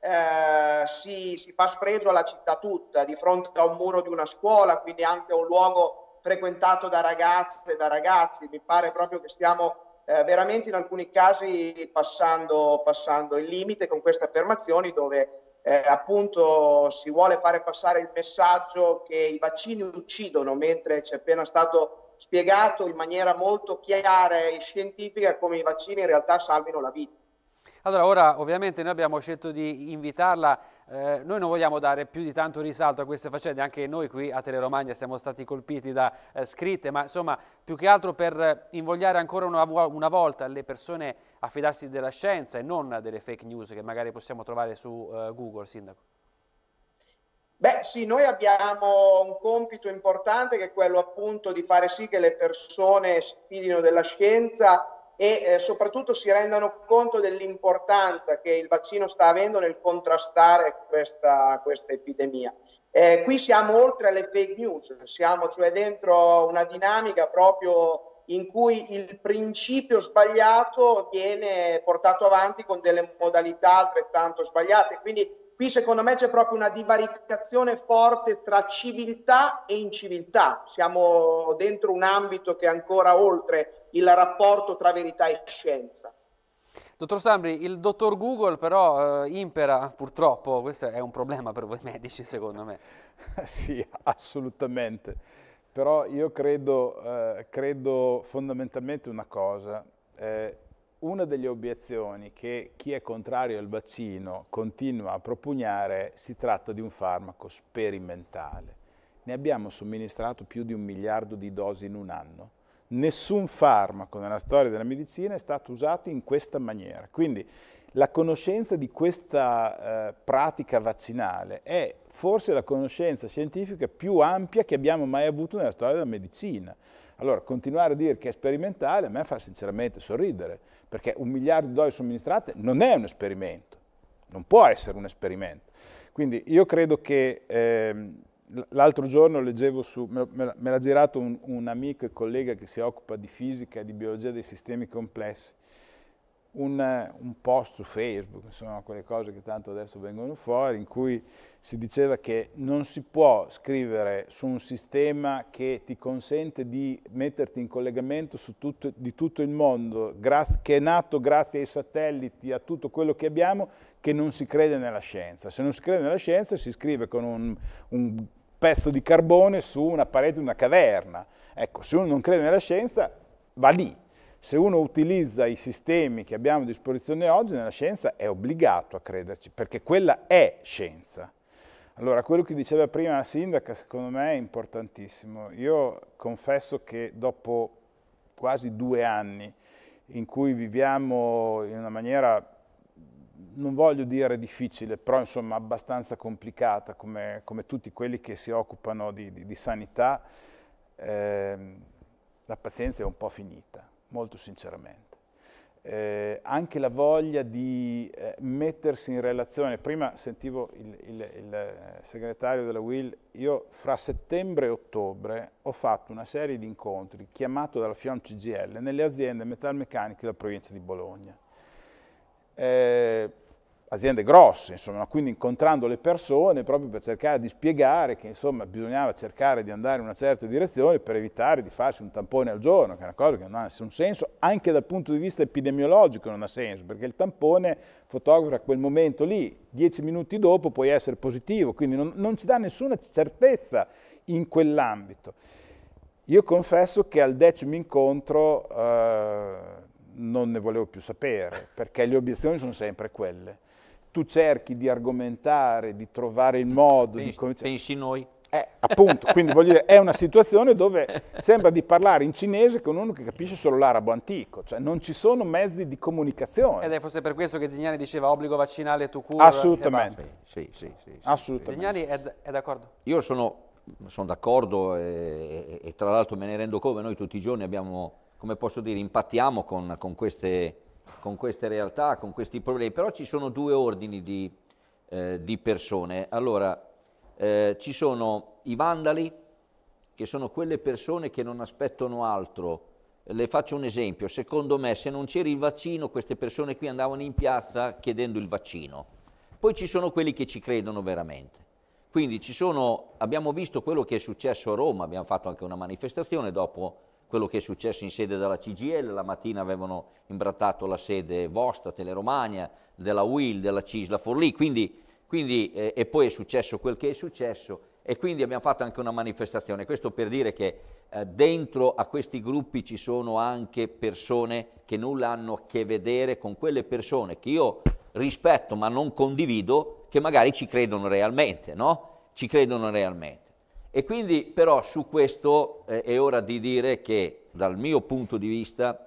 eh, si, si, fa spregio alla città tutta, di fronte a un muro di una scuola, quindi anche a un luogo frequentato da ragazze e da ragazzi. Mi pare proprio che stiamo eh, veramente in alcuni casi passando, passando il limite con queste affermazioni dove eh, appunto si vuole fare passare il messaggio che i vaccini uccidono, mentre c'è appena stato spiegato in maniera molto chiara e scientifica come i vaccini in realtà salvino la vita. Allora, ora ovviamente noi abbiamo scelto di invitarla eh, noi non vogliamo dare più di tanto risalto a queste faccende, anche noi qui a Teleromagna siamo stati colpiti da eh, scritte, ma insomma più che altro per eh, invogliare ancora una, una, volta le persone a fidarsi della scienza e non delle fake news che magari possiamo trovare su eh, Google, Sindaco. Beh sì, noi abbiamo un compito importante che è quello appunto di fare sì che le persone si fidino della scienza e eh, soprattutto si rendano conto dell'importanza che il vaccino sta avendo nel contrastare questa, questa epidemia. Eh, qui siamo oltre alle fake news, siamo cioè dentro una dinamica proprio in cui il principio sbagliato viene portato avanti con delle modalità altrettanto sbagliate. Quindi qui secondo me c'è proprio una divaricazione forte tra civiltà e inciviltà. Siamo dentro un ambito che è ancora oltre il rapporto tra verità e scienza. Dottor Sambri, il dottor Google però eh, impera purtroppo, questo è un problema per voi medici secondo me. <laughs> sì, assolutamente, però io credo, eh, credo fondamentalmente una cosa, eh, una delle obiezioni che chi è contrario al vaccino continua a propugnare si tratta di un farmaco sperimentale. Ne abbiamo somministrato più di un miliardo di dosi in un anno nessun farmaco nella storia della medicina è stato usato in questa maniera. Quindi la conoscenza di questa eh, pratica vaccinale è forse la conoscenza scientifica più ampia che abbiamo mai avuto nella storia della medicina. Allora, continuare a dire che è sperimentale a me fa sinceramente sorridere, perché un miliardo di dosi somministrate non è un esperimento, non può essere un esperimento. Quindi io credo che eh, l'altro giorno leggevo su, me l'ha girato un, un amico e collega che si occupa di fisica e di biologia dei sistemi complessi, un, un, post su Facebook, insomma quelle cose che tanto adesso vengono fuori, in cui si diceva che non si può scrivere su un sistema che ti consente di metterti in collegamento tutto, di tutto il mondo, che è nato grazie ai satelliti, a tutto quello che abbiamo, che non si crede nella scienza. Se non si crede nella scienza si scrive con un, un pezzo di carbone su una parete di una caverna. Ecco, se uno non crede nella scienza, va lì. Se uno utilizza i sistemi che abbiamo a disposizione oggi nella scienza, è obbligato a crederci, perché quella è scienza. Allora, quello che diceva prima la sindaca, secondo me è importantissimo. Io confesso che dopo quasi due anni in cui viviamo in una maniera non voglio dire difficile, però insomma abbastanza complicata come, come tutti quelli che si occupano di, di, di sanità, eh, la pazienza è un po' finita, molto sinceramente. Eh, anche la voglia di eh, mettersi in relazione, prima sentivo il, il, il segretario della WIL, io fra settembre e ottobre ho fatto una serie di incontri chiamato dalla FIOM CGL nelle aziende metalmeccaniche della provincia di Bologna eh, aziende grosse, insomma, quindi incontrando le persone proprio per cercare di spiegare che insomma, bisognava cercare di andare in una certa direzione per evitare di farsi un tampone al giorno, che è una cosa che non ha nessun senso, anche dal punto di vista epidemiologico non ha senso, perché il tampone fotografa quel momento lì, dieci minuti dopo puoi essere positivo, quindi non, non ci dà nessuna certezza in quell'ambito. Io confesso che al decimo incontro... Eh, non ne volevo più sapere, perché le obiezioni sono sempre quelle. Tu cerchi di argomentare, di trovare il modo, pensi, di cominciare... Pensi noi. Eh, appunto, quindi voglio dire, è una situazione dove sembra di parlare in cinese con uno che capisce solo l'arabo antico, cioè non ci sono mezzi di comunicazione. Ed è forse per questo che Zignani diceva obbligo vaccinale tu cura. Assolutamente. Sì, sì, sì, Assolutamente. Zignani è, d- è d'accordo? Io sono, sono d'accordo e, e, e tra l'altro me ne rendo conto, noi tutti i giorni abbiamo come posso dire, impattiamo con, con, queste, con queste realtà, con questi problemi, però ci sono due ordini di, eh, di persone. Allora, eh, ci sono i vandali, che sono quelle persone che non aspettano altro. Le faccio un esempio, secondo me se non c'era il vaccino queste persone qui andavano in piazza chiedendo il vaccino. Poi ci sono quelli che ci credono veramente. Quindi sono, abbiamo visto quello che è successo a Roma, abbiamo fatto anche una manifestazione dopo quello che è successo in sede della CGL, la mattina avevano imbrattato la sede vostra, Teleromania, della UIL, della Cisla Forlì, quindi, quindi eh, e poi è successo quel che è successo e quindi abbiamo fatto anche una manifestazione, questo per dire che eh, dentro a questi gruppi ci sono anche persone che nulla hanno a che vedere con quelle persone che io rispetto ma non condivido, che magari ci credono realmente, no? Ci credono realmente. E quindi però su questo eh, è ora di dire che dal mio punto di vista,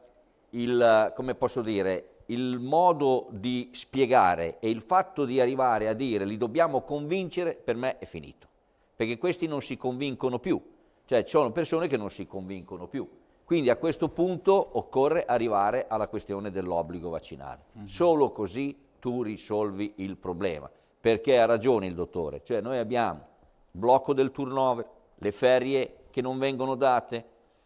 il, come posso dire, il modo di spiegare e il fatto di arrivare a dire li dobbiamo convincere per me è finito, perché questi non si convincono più, cioè ci sono persone che non si convincono più. Quindi a questo punto occorre arrivare alla questione dell'obbligo vaccinale. Mm -hmm. Solo così tu risolvi il problema, perché ha ragione il dottore, cioè noi abbiamo blocco del turnover, le ferie che non vengono date,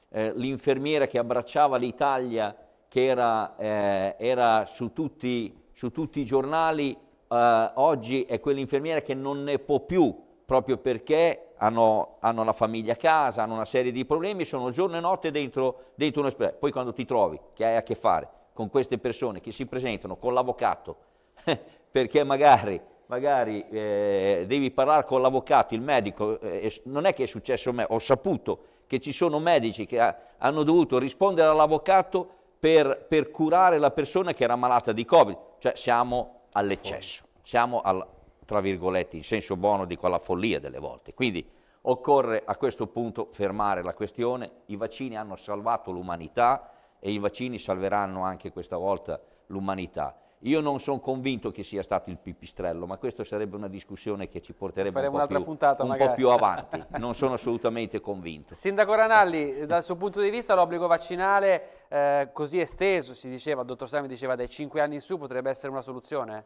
eh, l'infermiera che abbracciava l'Italia, che era, eh, era su, tutti, su, tutti, i giornali, eh, oggi è quell'infermiera che non ne può più, proprio perché hanno, hanno, la famiglia a casa, hanno una serie di problemi, sono giorno e notte dentro, dentro un ospedale. Poi quando ti trovi, che hai a che fare con queste persone che si presentano con l'avvocato, <laughs> perché magari magari eh, devi parlare con l'avvocato, il medico, eh, non è che è successo a me, ho saputo che ci sono medici che ha, hanno dovuto rispondere all'avvocato per, per, curare la persona che era malata di Covid, cioè siamo all'eccesso, siamo al, tra virgolette, in senso buono di quella follia delle volte. Quindi occorre a questo punto fermare la questione, i vaccini hanno salvato l'umanità e i vaccini salveranno anche questa volta l'umanità. Io non sono convinto che sia stato il pipistrello, ma questa sarebbe una discussione che ci porterebbe un, po più, puntata, un po' più avanti. Non sono assolutamente convinto. Sindaco Ranalli, dal suo punto di vista l'obbligo vaccinale eh, così esteso, si diceva, il dottor Sami diceva, dai 5 anni in su potrebbe essere una soluzione?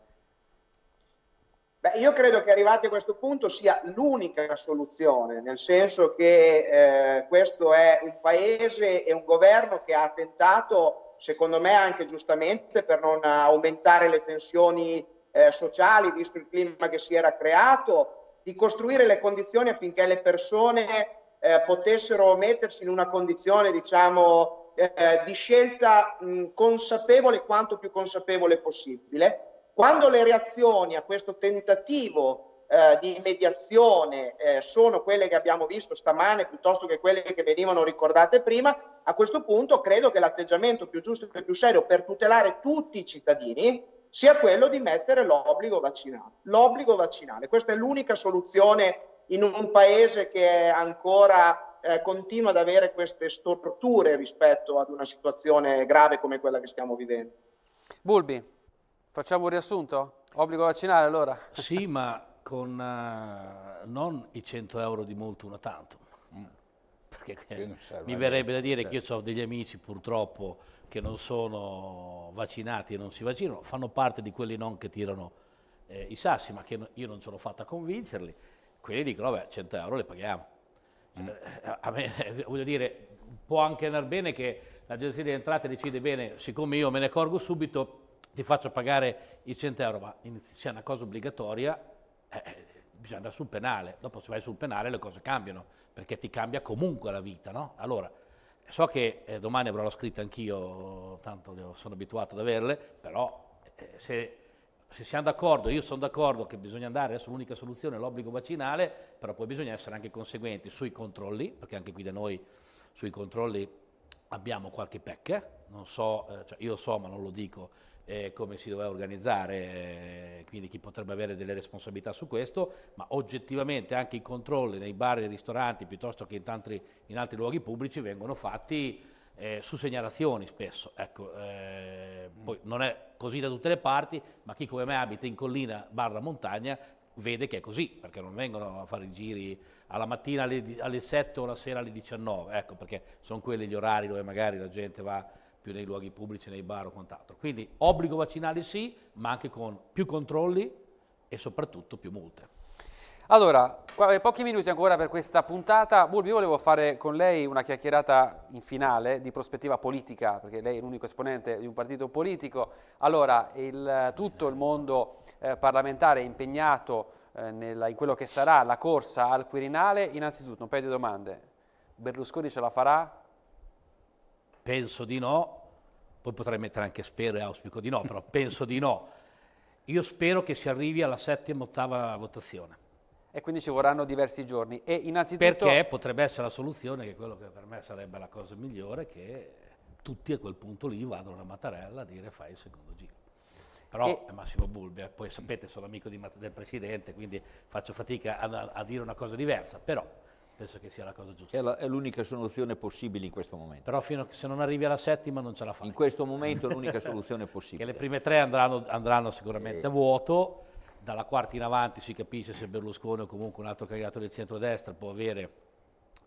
Beh, io credo che arrivati a questo punto sia l'unica soluzione, nel senso che eh, questo è un paese e un governo che ha tentato secondo me anche giustamente per non aumentare le tensioni eh, sociali, visto il clima che si era creato, di costruire le condizioni affinché le persone eh, potessero mettersi in una condizione, diciamo, eh, di scelta mh, consapevole quanto più consapevole possibile. Quando le reazioni a questo tentativo eh, di mediazione eh, sono quelle che abbiamo visto stamane piuttosto che quelle che venivano ricordate prima, a questo punto credo che l'atteggiamento più giusto e più serio per tutelare tutti i cittadini sia quello di mettere l'obbligo vaccinale. L'obbligo vaccinale, questa è l'unica soluzione in un paese che ancora eh, continua ad avere queste storture rispetto ad una situazione grave come quella che stiamo vivendo. Bulbi, facciamo un riassunto? Obbligo vaccinale allora? Sì, ma con uh, non i 100 euro di multa una tanto, Mm. Perché mi verrebbe da dire che io certo. ho degli amici purtroppo che non sono vaccinati e non si vaccinano, fanno parte di quelli non che tirano eh, i sassi, ma che io non ce l'ho fatta a convincerli. Quelli dicono, vabbè, 100 euro le paghiamo. Mm. Cioè, eh, a me, <laughs> voglio dire, può anche andare bene che l'agenzia di entrate decide bene, siccome io me ne accorgo subito, ti faccio pagare i 100 euro, ma c'è una cosa obbligatoria eh, eh, bisogna andare sul penale, dopo se vai sul penale le cose cambiano, perché ti cambia comunque la vita, no? Allora, so che eh, domani avrò la scritta anch'io, tanto sono abituato ad averle, però eh, se, se, siamo d'accordo, io sono d'accordo che bisogna andare, adesso l'unica soluzione è l'obbligo vaccinale, però poi bisogna essere anche conseguenti sui controlli, perché anche qui da noi sui controlli abbiamo qualche pecca, non so, eh, cioè io so ma non lo dico, eh, come si doveva organizzare, eh, quindi chi potrebbe avere delle responsabilità su questo, ma oggettivamente anche i controlli nei bar e nei ristoranti piuttosto che in, tanti, in altri luoghi pubblici vengono fatti eh, su segnalazioni spesso. Ecco, eh, mm. poi non è così da tutte le parti, ma chi come me abita in collina barra montagna vede che è così, perché non vengono a fare i giri alla mattina alle, alle 7 o la sera alle 19, ecco, perché sono quelli gli orari dove magari la gente va più nei luoghi pubblici, nei bar o quant'altro. Quindi obbligo vaccinale sì, ma anche con più controlli e soprattutto più multe. Allora, eh, pochi minuti ancora per questa puntata. Bulbi, io volevo fare con lei una chiacchierata in finale di prospettiva politica, perché lei è l'unico esponente di un partito politico. Allora, il, eh, tutto il mondo eh, parlamentare è impegnato eh, nella, in quello che sarà la corsa al Quirinale. Innanzitutto, un paio di domande. Berlusconi ce la farà? Penso di no, poi potrei mettere anche spero e auspico di no, però <laughs> penso di no. Io spero che si arrivi alla settima, ottava votazione. E quindi ci vorranno diversi giorni. E innanzitutto... Perché potrebbe essere la soluzione, che quello che per me sarebbe la cosa migliore, che tutti a quel punto lì vadano a Mattarella a dire fai il secondo giro. Però e... è Massimo Bulbia, eh, poi sapete sono amico di, del Presidente, quindi faccio fatica a, a dire una cosa diversa, però penso che sia la cosa giusta. È, l'unica soluzione possibile in questo momento. Però fino a, se non arrivi alla settima non ce la fai. In questo momento è l'unica soluzione possibile. che le prime tre andranno, andranno sicuramente e... Eh. a vuoto, dalla quarta in avanti si capisce se Berlusconi o comunque un altro candidato del centrodestra può avere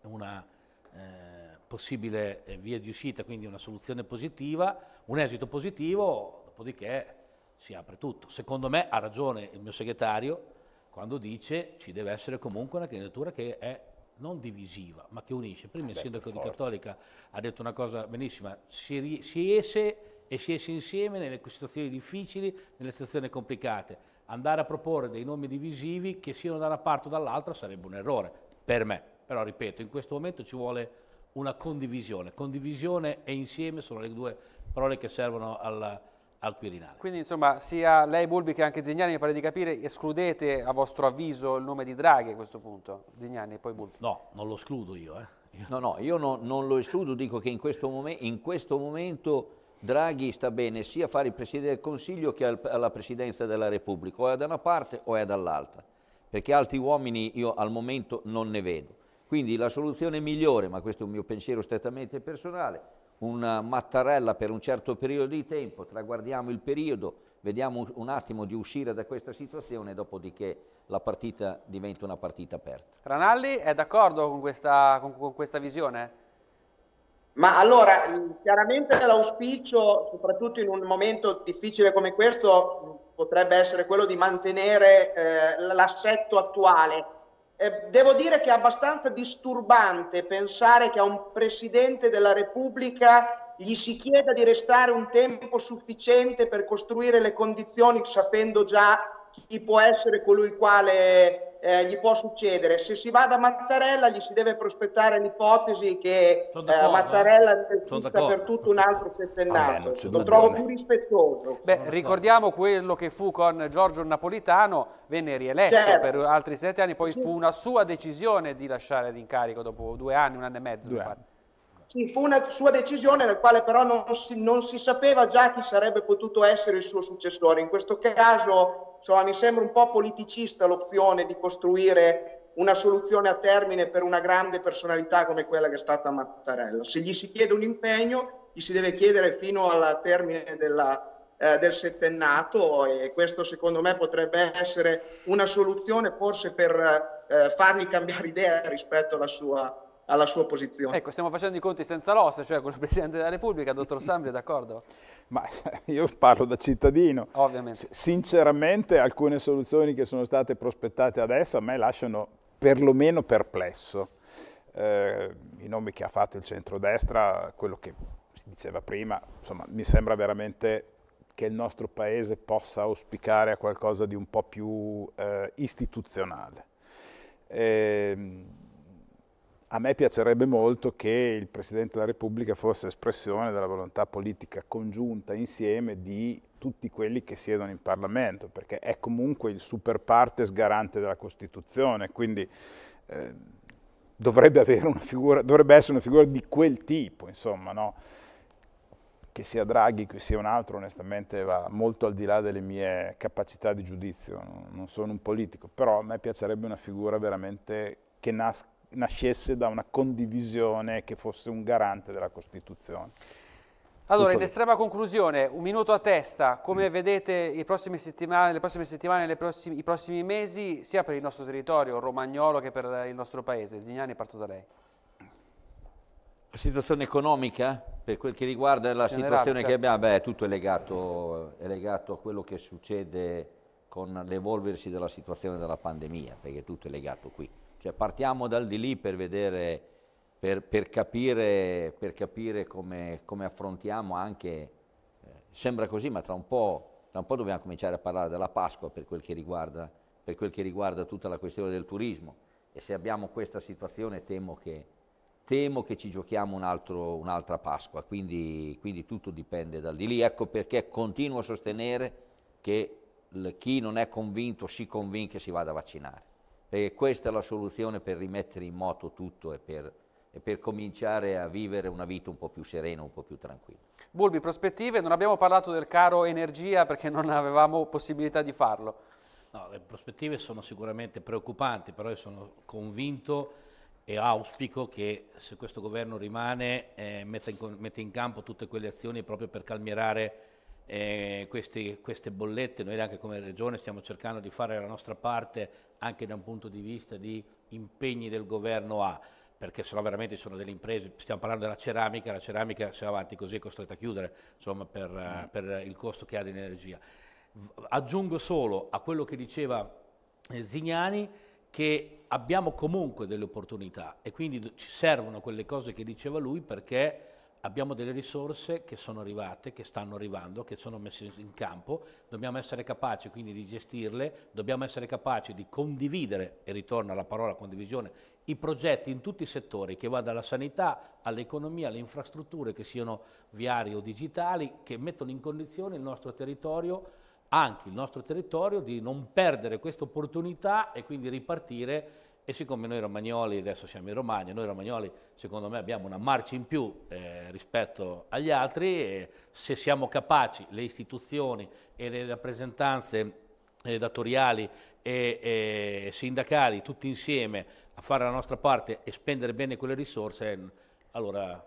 una eh, possibile eh, via di uscita, quindi una soluzione positiva, un esito positivo, dopodiché si apre tutto. Secondo me ha ragione il mio segretario quando dice ci deve essere comunque una candidatura che è non divisiva, ma che unisce. Prima il sindaco di Cattolica ha detto una cosa benissima, si, si esce e si esce insieme nelle situazioni difficili, nelle situazioni complicate. Andare a proporre dei nomi divisivi che siano da una parte o dall'altra sarebbe un errore, per me. Però ripeto, in questo momento ci vuole una condivisione. Condivisione e insieme sono le due parole che servono alla al Quirinale. Quindi insomma sia lei Bulbi che anche Zignani mi pare di capire escludete a vostro avviso il nome di Draghi a questo punto, Zignani e poi Bulbi? No, non lo escludo io. Eh. No, no, io no, non lo escludo, dico che in questo, momen in questo momento Draghi sta bene sia a fare il Presidente del Consiglio che al, alla Presidenza della Repubblica, o è da una parte o è dall'altra, perché altri uomini io al momento non ne vedo. Quindi la soluzione migliore, ma questo è un mio pensiero strettamente personale, un mattarella per un certo periodo di tempo, traguardiamo il periodo, vediamo un attimo di uscire da questa situazione, dopodiché la partita diventa una partita aperta. Ranalli è d'accordo con questa, con, con questa visione? Ma allora, chiaramente l'auspicio, soprattutto in un momento difficile come questo, potrebbe essere quello di mantenere eh, l'assetto attuale eh, devo dire che è abbastanza disturbante pensare che a un Presidente della Repubblica gli si chieda di restare un tempo sufficiente per costruire le condizioni sapendo già chi può essere colui quale eh, gli può succedere. Se si va da Mattarella gli si deve prospettare l'ipotesi che eh, eh, Mattarella sta per tutto un altro settennato. Ah, Lo trovo più rispettoso. Beh, ricordiamo quello che fu con Giorgio Napolitano, venne rieletto certo. per altri sette anni, poi sì. fu una sua decisione di lasciare l'incarico dopo due anni, un anno e mezzo. Due anni. Sì, fu una sua decisione nel quale però non si, non si sapeva già chi sarebbe potuto essere il suo successore. In questo caso insomma, cioè, mi sembra un po' politicista l'opzione di costruire una soluzione a termine per una grande personalità come quella che è stata Mattarella. Se gli si chiede un impegno, gli si deve chiedere fino al termine della, eh, del settennato e questo secondo me potrebbe essere una soluzione forse per eh, fargli cambiare idea rispetto alla sua alla sua posizione. Ecco, stiamo facendo i conti senza l'ossa, cioè con il Presidente della Repubblica, dottor Sambio, d'accordo? <laughs> Ma <laughs> io parlo da cittadino. Ovviamente. Sinceramente alcune soluzioni che sono state prospettate adesso a me lasciano perlomeno perplesso. Eh, I nomi che ha fatto il centrodestra, quello che si diceva prima, insomma, mi sembra veramente che il nostro paese possa auspicare a qualcosa di un po' più eh, istituzionale. Eh, a me piacerebbe molto che il Presidente della Repubblica fosse espressione della volontà politica congiunta insieme di tutti quelli che siedono in Parlamento, perché è comunque il super partes garante della Costituzione, quindi eh, dovrebbe, figura, dovrebbe, essere una figura di quel tipo, insomma, no? che sia Draghi, che sia un altro, onestamente va molto al di là delle mie capacità di giudizio, non sono un politico, però a me piacerebbe una figura veramente che nasca nascesse da una condivisione che fosse un garante della Costituzione. Allora, Tutto in estrema conclusione, un minuto a testa, come mm. vedete le prossime settimane, le prossime settimane le prossimi, i prossimi mesi, sia per il nostro territorio romagnolo che per il nostro paese? Zignani, parto da lei. La situazione economica, per quel che riguarda la Generale, situazione certo. che abbiamo, beh, tutto è legato, è legato a quello che succede con l'evolversi della situazione della pandemia, perché tutto è legato qui. Cioè partiamo dal di lì per vedere, per, per capire, per capire come, come, affrontiamo anche, eh, sembra così, ma tra un, tra un, po', dobbiamo cominciare a parlare della Pasqua per quel, riguarda, per quel che riguarda tutta la questione del turismo. E se abbiamo questa situazione temo che temo che ci giochiamo un'altra Pasqua, quindi, quindi, tutto dipende dal di lì. Ecco perché continuo a sostenere che chi non è convinto si convinca e si vada a vaccinare perché questa è la soluzione per rimettere in moto tutto e per, e per cominciare a vivere una vita un po' più serena, un po' più tranquilla. Bulbi, prospettive, non abbiamo parlato del caro energia perché non avevamo possibilità di farlo. No, le prospettive sono sicuramente preoccupanti, però io sono convinto e auspico che se questo governo rimane eh, metta, in, metta in campo tutte quelle azioni proprio per calmierare eh, questi, queste bollette, noi anche come Regione stiamo cercando di fare la nostra parte anche da un punto di vista di impegni del governo a, perché sennò veramente sono delle imprese, stiamo parlando della ceramica, la ceramica se va avanti così è costretta a chiudere insomma, per, mm. per il costo che ha di energia. Aggiungo solo a quello che diceva eh, Zignani che abbiamo comunque delle opportunità e quindi ci servono quelle cose che diceva lui perché abbiamo delle risorse che sono arrivate, che stanno arrivando, che sono messe in campo, dobbiamo essere capaci quindi di gestirle, dobbiamo essere capaci di condividere, e ritorno alla parola condivisione, i progetti in tutti i settori, che va dalla sanità all'economia, alle infrastrutture, che siano viarie o digitali, che mettono in condizione il nostro territorio, anche il nostro territorio, di non perdere questa opportunità e quindi ripartire e siccome noi romagnoli, adesso siamo in Romagna, noi romagnoli secondo me abbiamo una marcia in più eh, rispetto agli altri e se siamo capaci, le istituzioni e le rappresentanze eh, datoriali e, e sindacali tutti insieme a fare la nostra parte e spendere bene quelle risorse, allora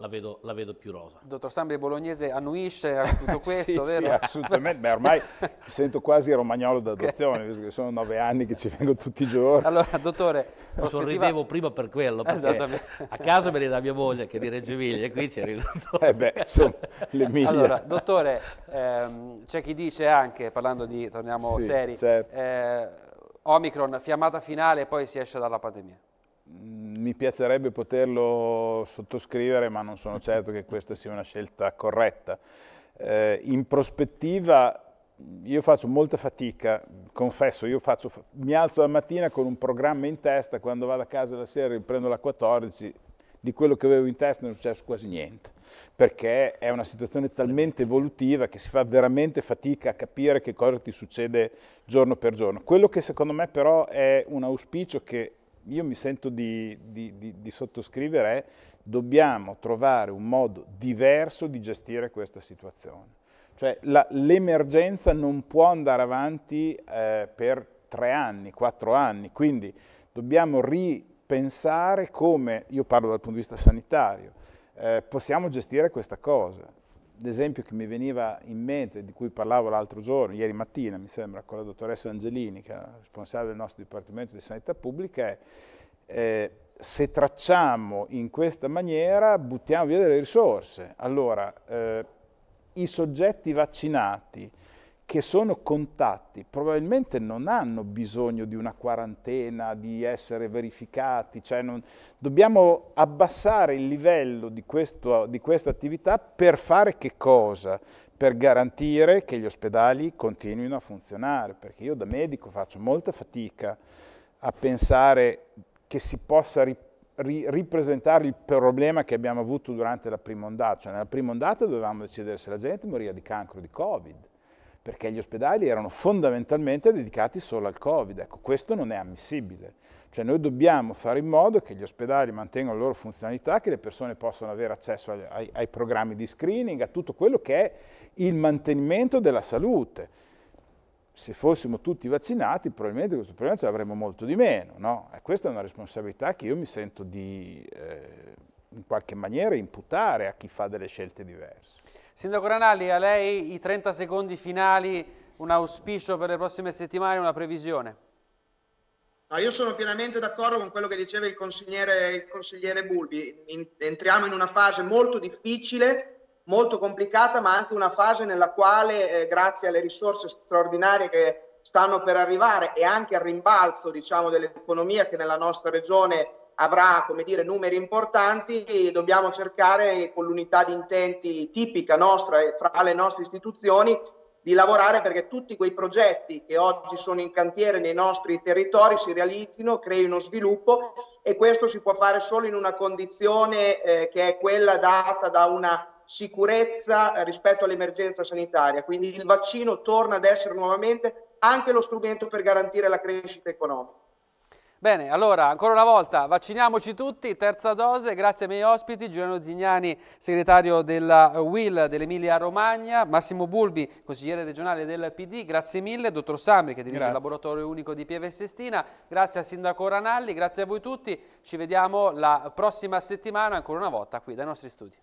la vedo, la vedo, più rosa. Il dottor Sambri Bolognese annuisce a <laughs> tutto questo, sì, vero? Sì, assolutamente, Beh, ormai mi sento quasi romagnolo d'adozione, <laughs> visto che sono nove anni che ci vengo tutti i giorni. Allora, dottore... Sorridevo prima per quello, perché a casa viene da mia moglie che è di Reggio Emilia e qui c'è ridotto. Eh beh, insomma, <laughs> l'Emilia. Allora, dottore, ehm, c'è chi dice anche, parlando di, torniamo sì, seri, certo. eh, Omicron, fiammata finale e poi si esce dalla pandemia. Mm, mi piacerebbe poterlo sottoscrivere, ma non sono certo che questa sia una scelta corretta. Eh, in prospettiva io faccio molta fatica, confesso, io faccio, mi alzo la mattina con un programma in testa, quando vado a casa la sera riprendo la 14, di quello che avevo in testa non è successo quasi niente, perché è una situazione talmente evolutiva che si fa veramente fatica a capire che cosa ti succede giorno per giorno. Quello che secondo me però è un auspicio che io mi sento di, di, di, di sottoscrivere è dobbiamo trovare un modo diverso di gestire questa situazione. Cioè l'emergenza non può andare avanti eh, per tre anni, quattro anni, quindi dobbiamo ripensare come, io parlo dal punto di vista sanitario, eh, possiamo gestire questa cosa l'esempio che mi veniva in mente, di cui parlavo l'altro giorno, ieri mattina mi sembra, con la dottoressa Angelini, che è responsabile del nostro Dipartimento di Sanità Pubblica, è eh, se tracciamo in questa maniera buttiamo via delle risorse. Allora, eh, i soggetti vaccinati che sono contatti probabilmente non hanno bisogno di una quarantena, di essere verificati, cioè non, dobbiamo abbassare il livello di, questo, di questa attività per fare che cosa? Per garantire che gli ospedali continuino a funzionare, perché io da medico faccio molta fatica a pensare che si possa ripetere ripresentare il problema che abbiamo avuto durante la prima ondata. Cioè nella prima ondata dovevamo decidere se la gente moriva di cancro o di Covid perché gli ospedali erano fondamentalmente dedicati solo al Covid. Ecco, questo non è ammissibile. Cioè noi dobbiamo fare in modo che gli ospedali mantengano la loro funzionalità, che le persone possano avere accesso ai, ai, ai programmi di screening, a tutto quello che è il mantenimento della salute se fossimo tutti vaccinati probabilmente questo problema ce l'avremmo molto di meno. No? E questa è una responsabilità che io mi sento di eh, in qualche maniera imputare a chi fa delle scelte diverse. Sindaco Ranalli, a lei i 30 secondi finali, un auspicio per le prossime settimane, una previsione? No, io sono pienamente d'accordo con quello che diceva il consigliere, il consigliere Bulbi. entriamo in una fase molto difficile, molto complicata, ma anche una fase nella quale, eh, grazie alle risorse straordinarie che stanno per arrivare e anche al rimbalzo diciamo, dell'economia che nella nostra regione è avrà come dire, numeri importanti e dobbiamo cercare con l'unità di intenti tipica nostra e fra le nostre istituzioni di lavorare perché tutti quei progetti che oggi sono in cantiere nei nostri territori si realizzino, creino sviluppo e questo si può fare solo in una condizione eh, che è quella data da una sicurezza eh, rispetto all'emergenza sanitaria. Quindi il vaccino torna ad essere nuovamente anche lo strumento per garantire la crescita economica. Bene, allora, ancora una volta, vacciniamoci tutti, terza dose, grazie ai miei ospiti, Giuliano Zignani, segretario della WIL dell'Emilia Romagna, Massimo Bulbi, consigliere regionale del PD, grazie mille, dottor Samri che dirige il laboratorio unico di Pieve Sestina, grazie al sindaco Ranalli, grazie a voi tutti, ci vediamo la prossima settimana ancora una volta qui dai nostri studi.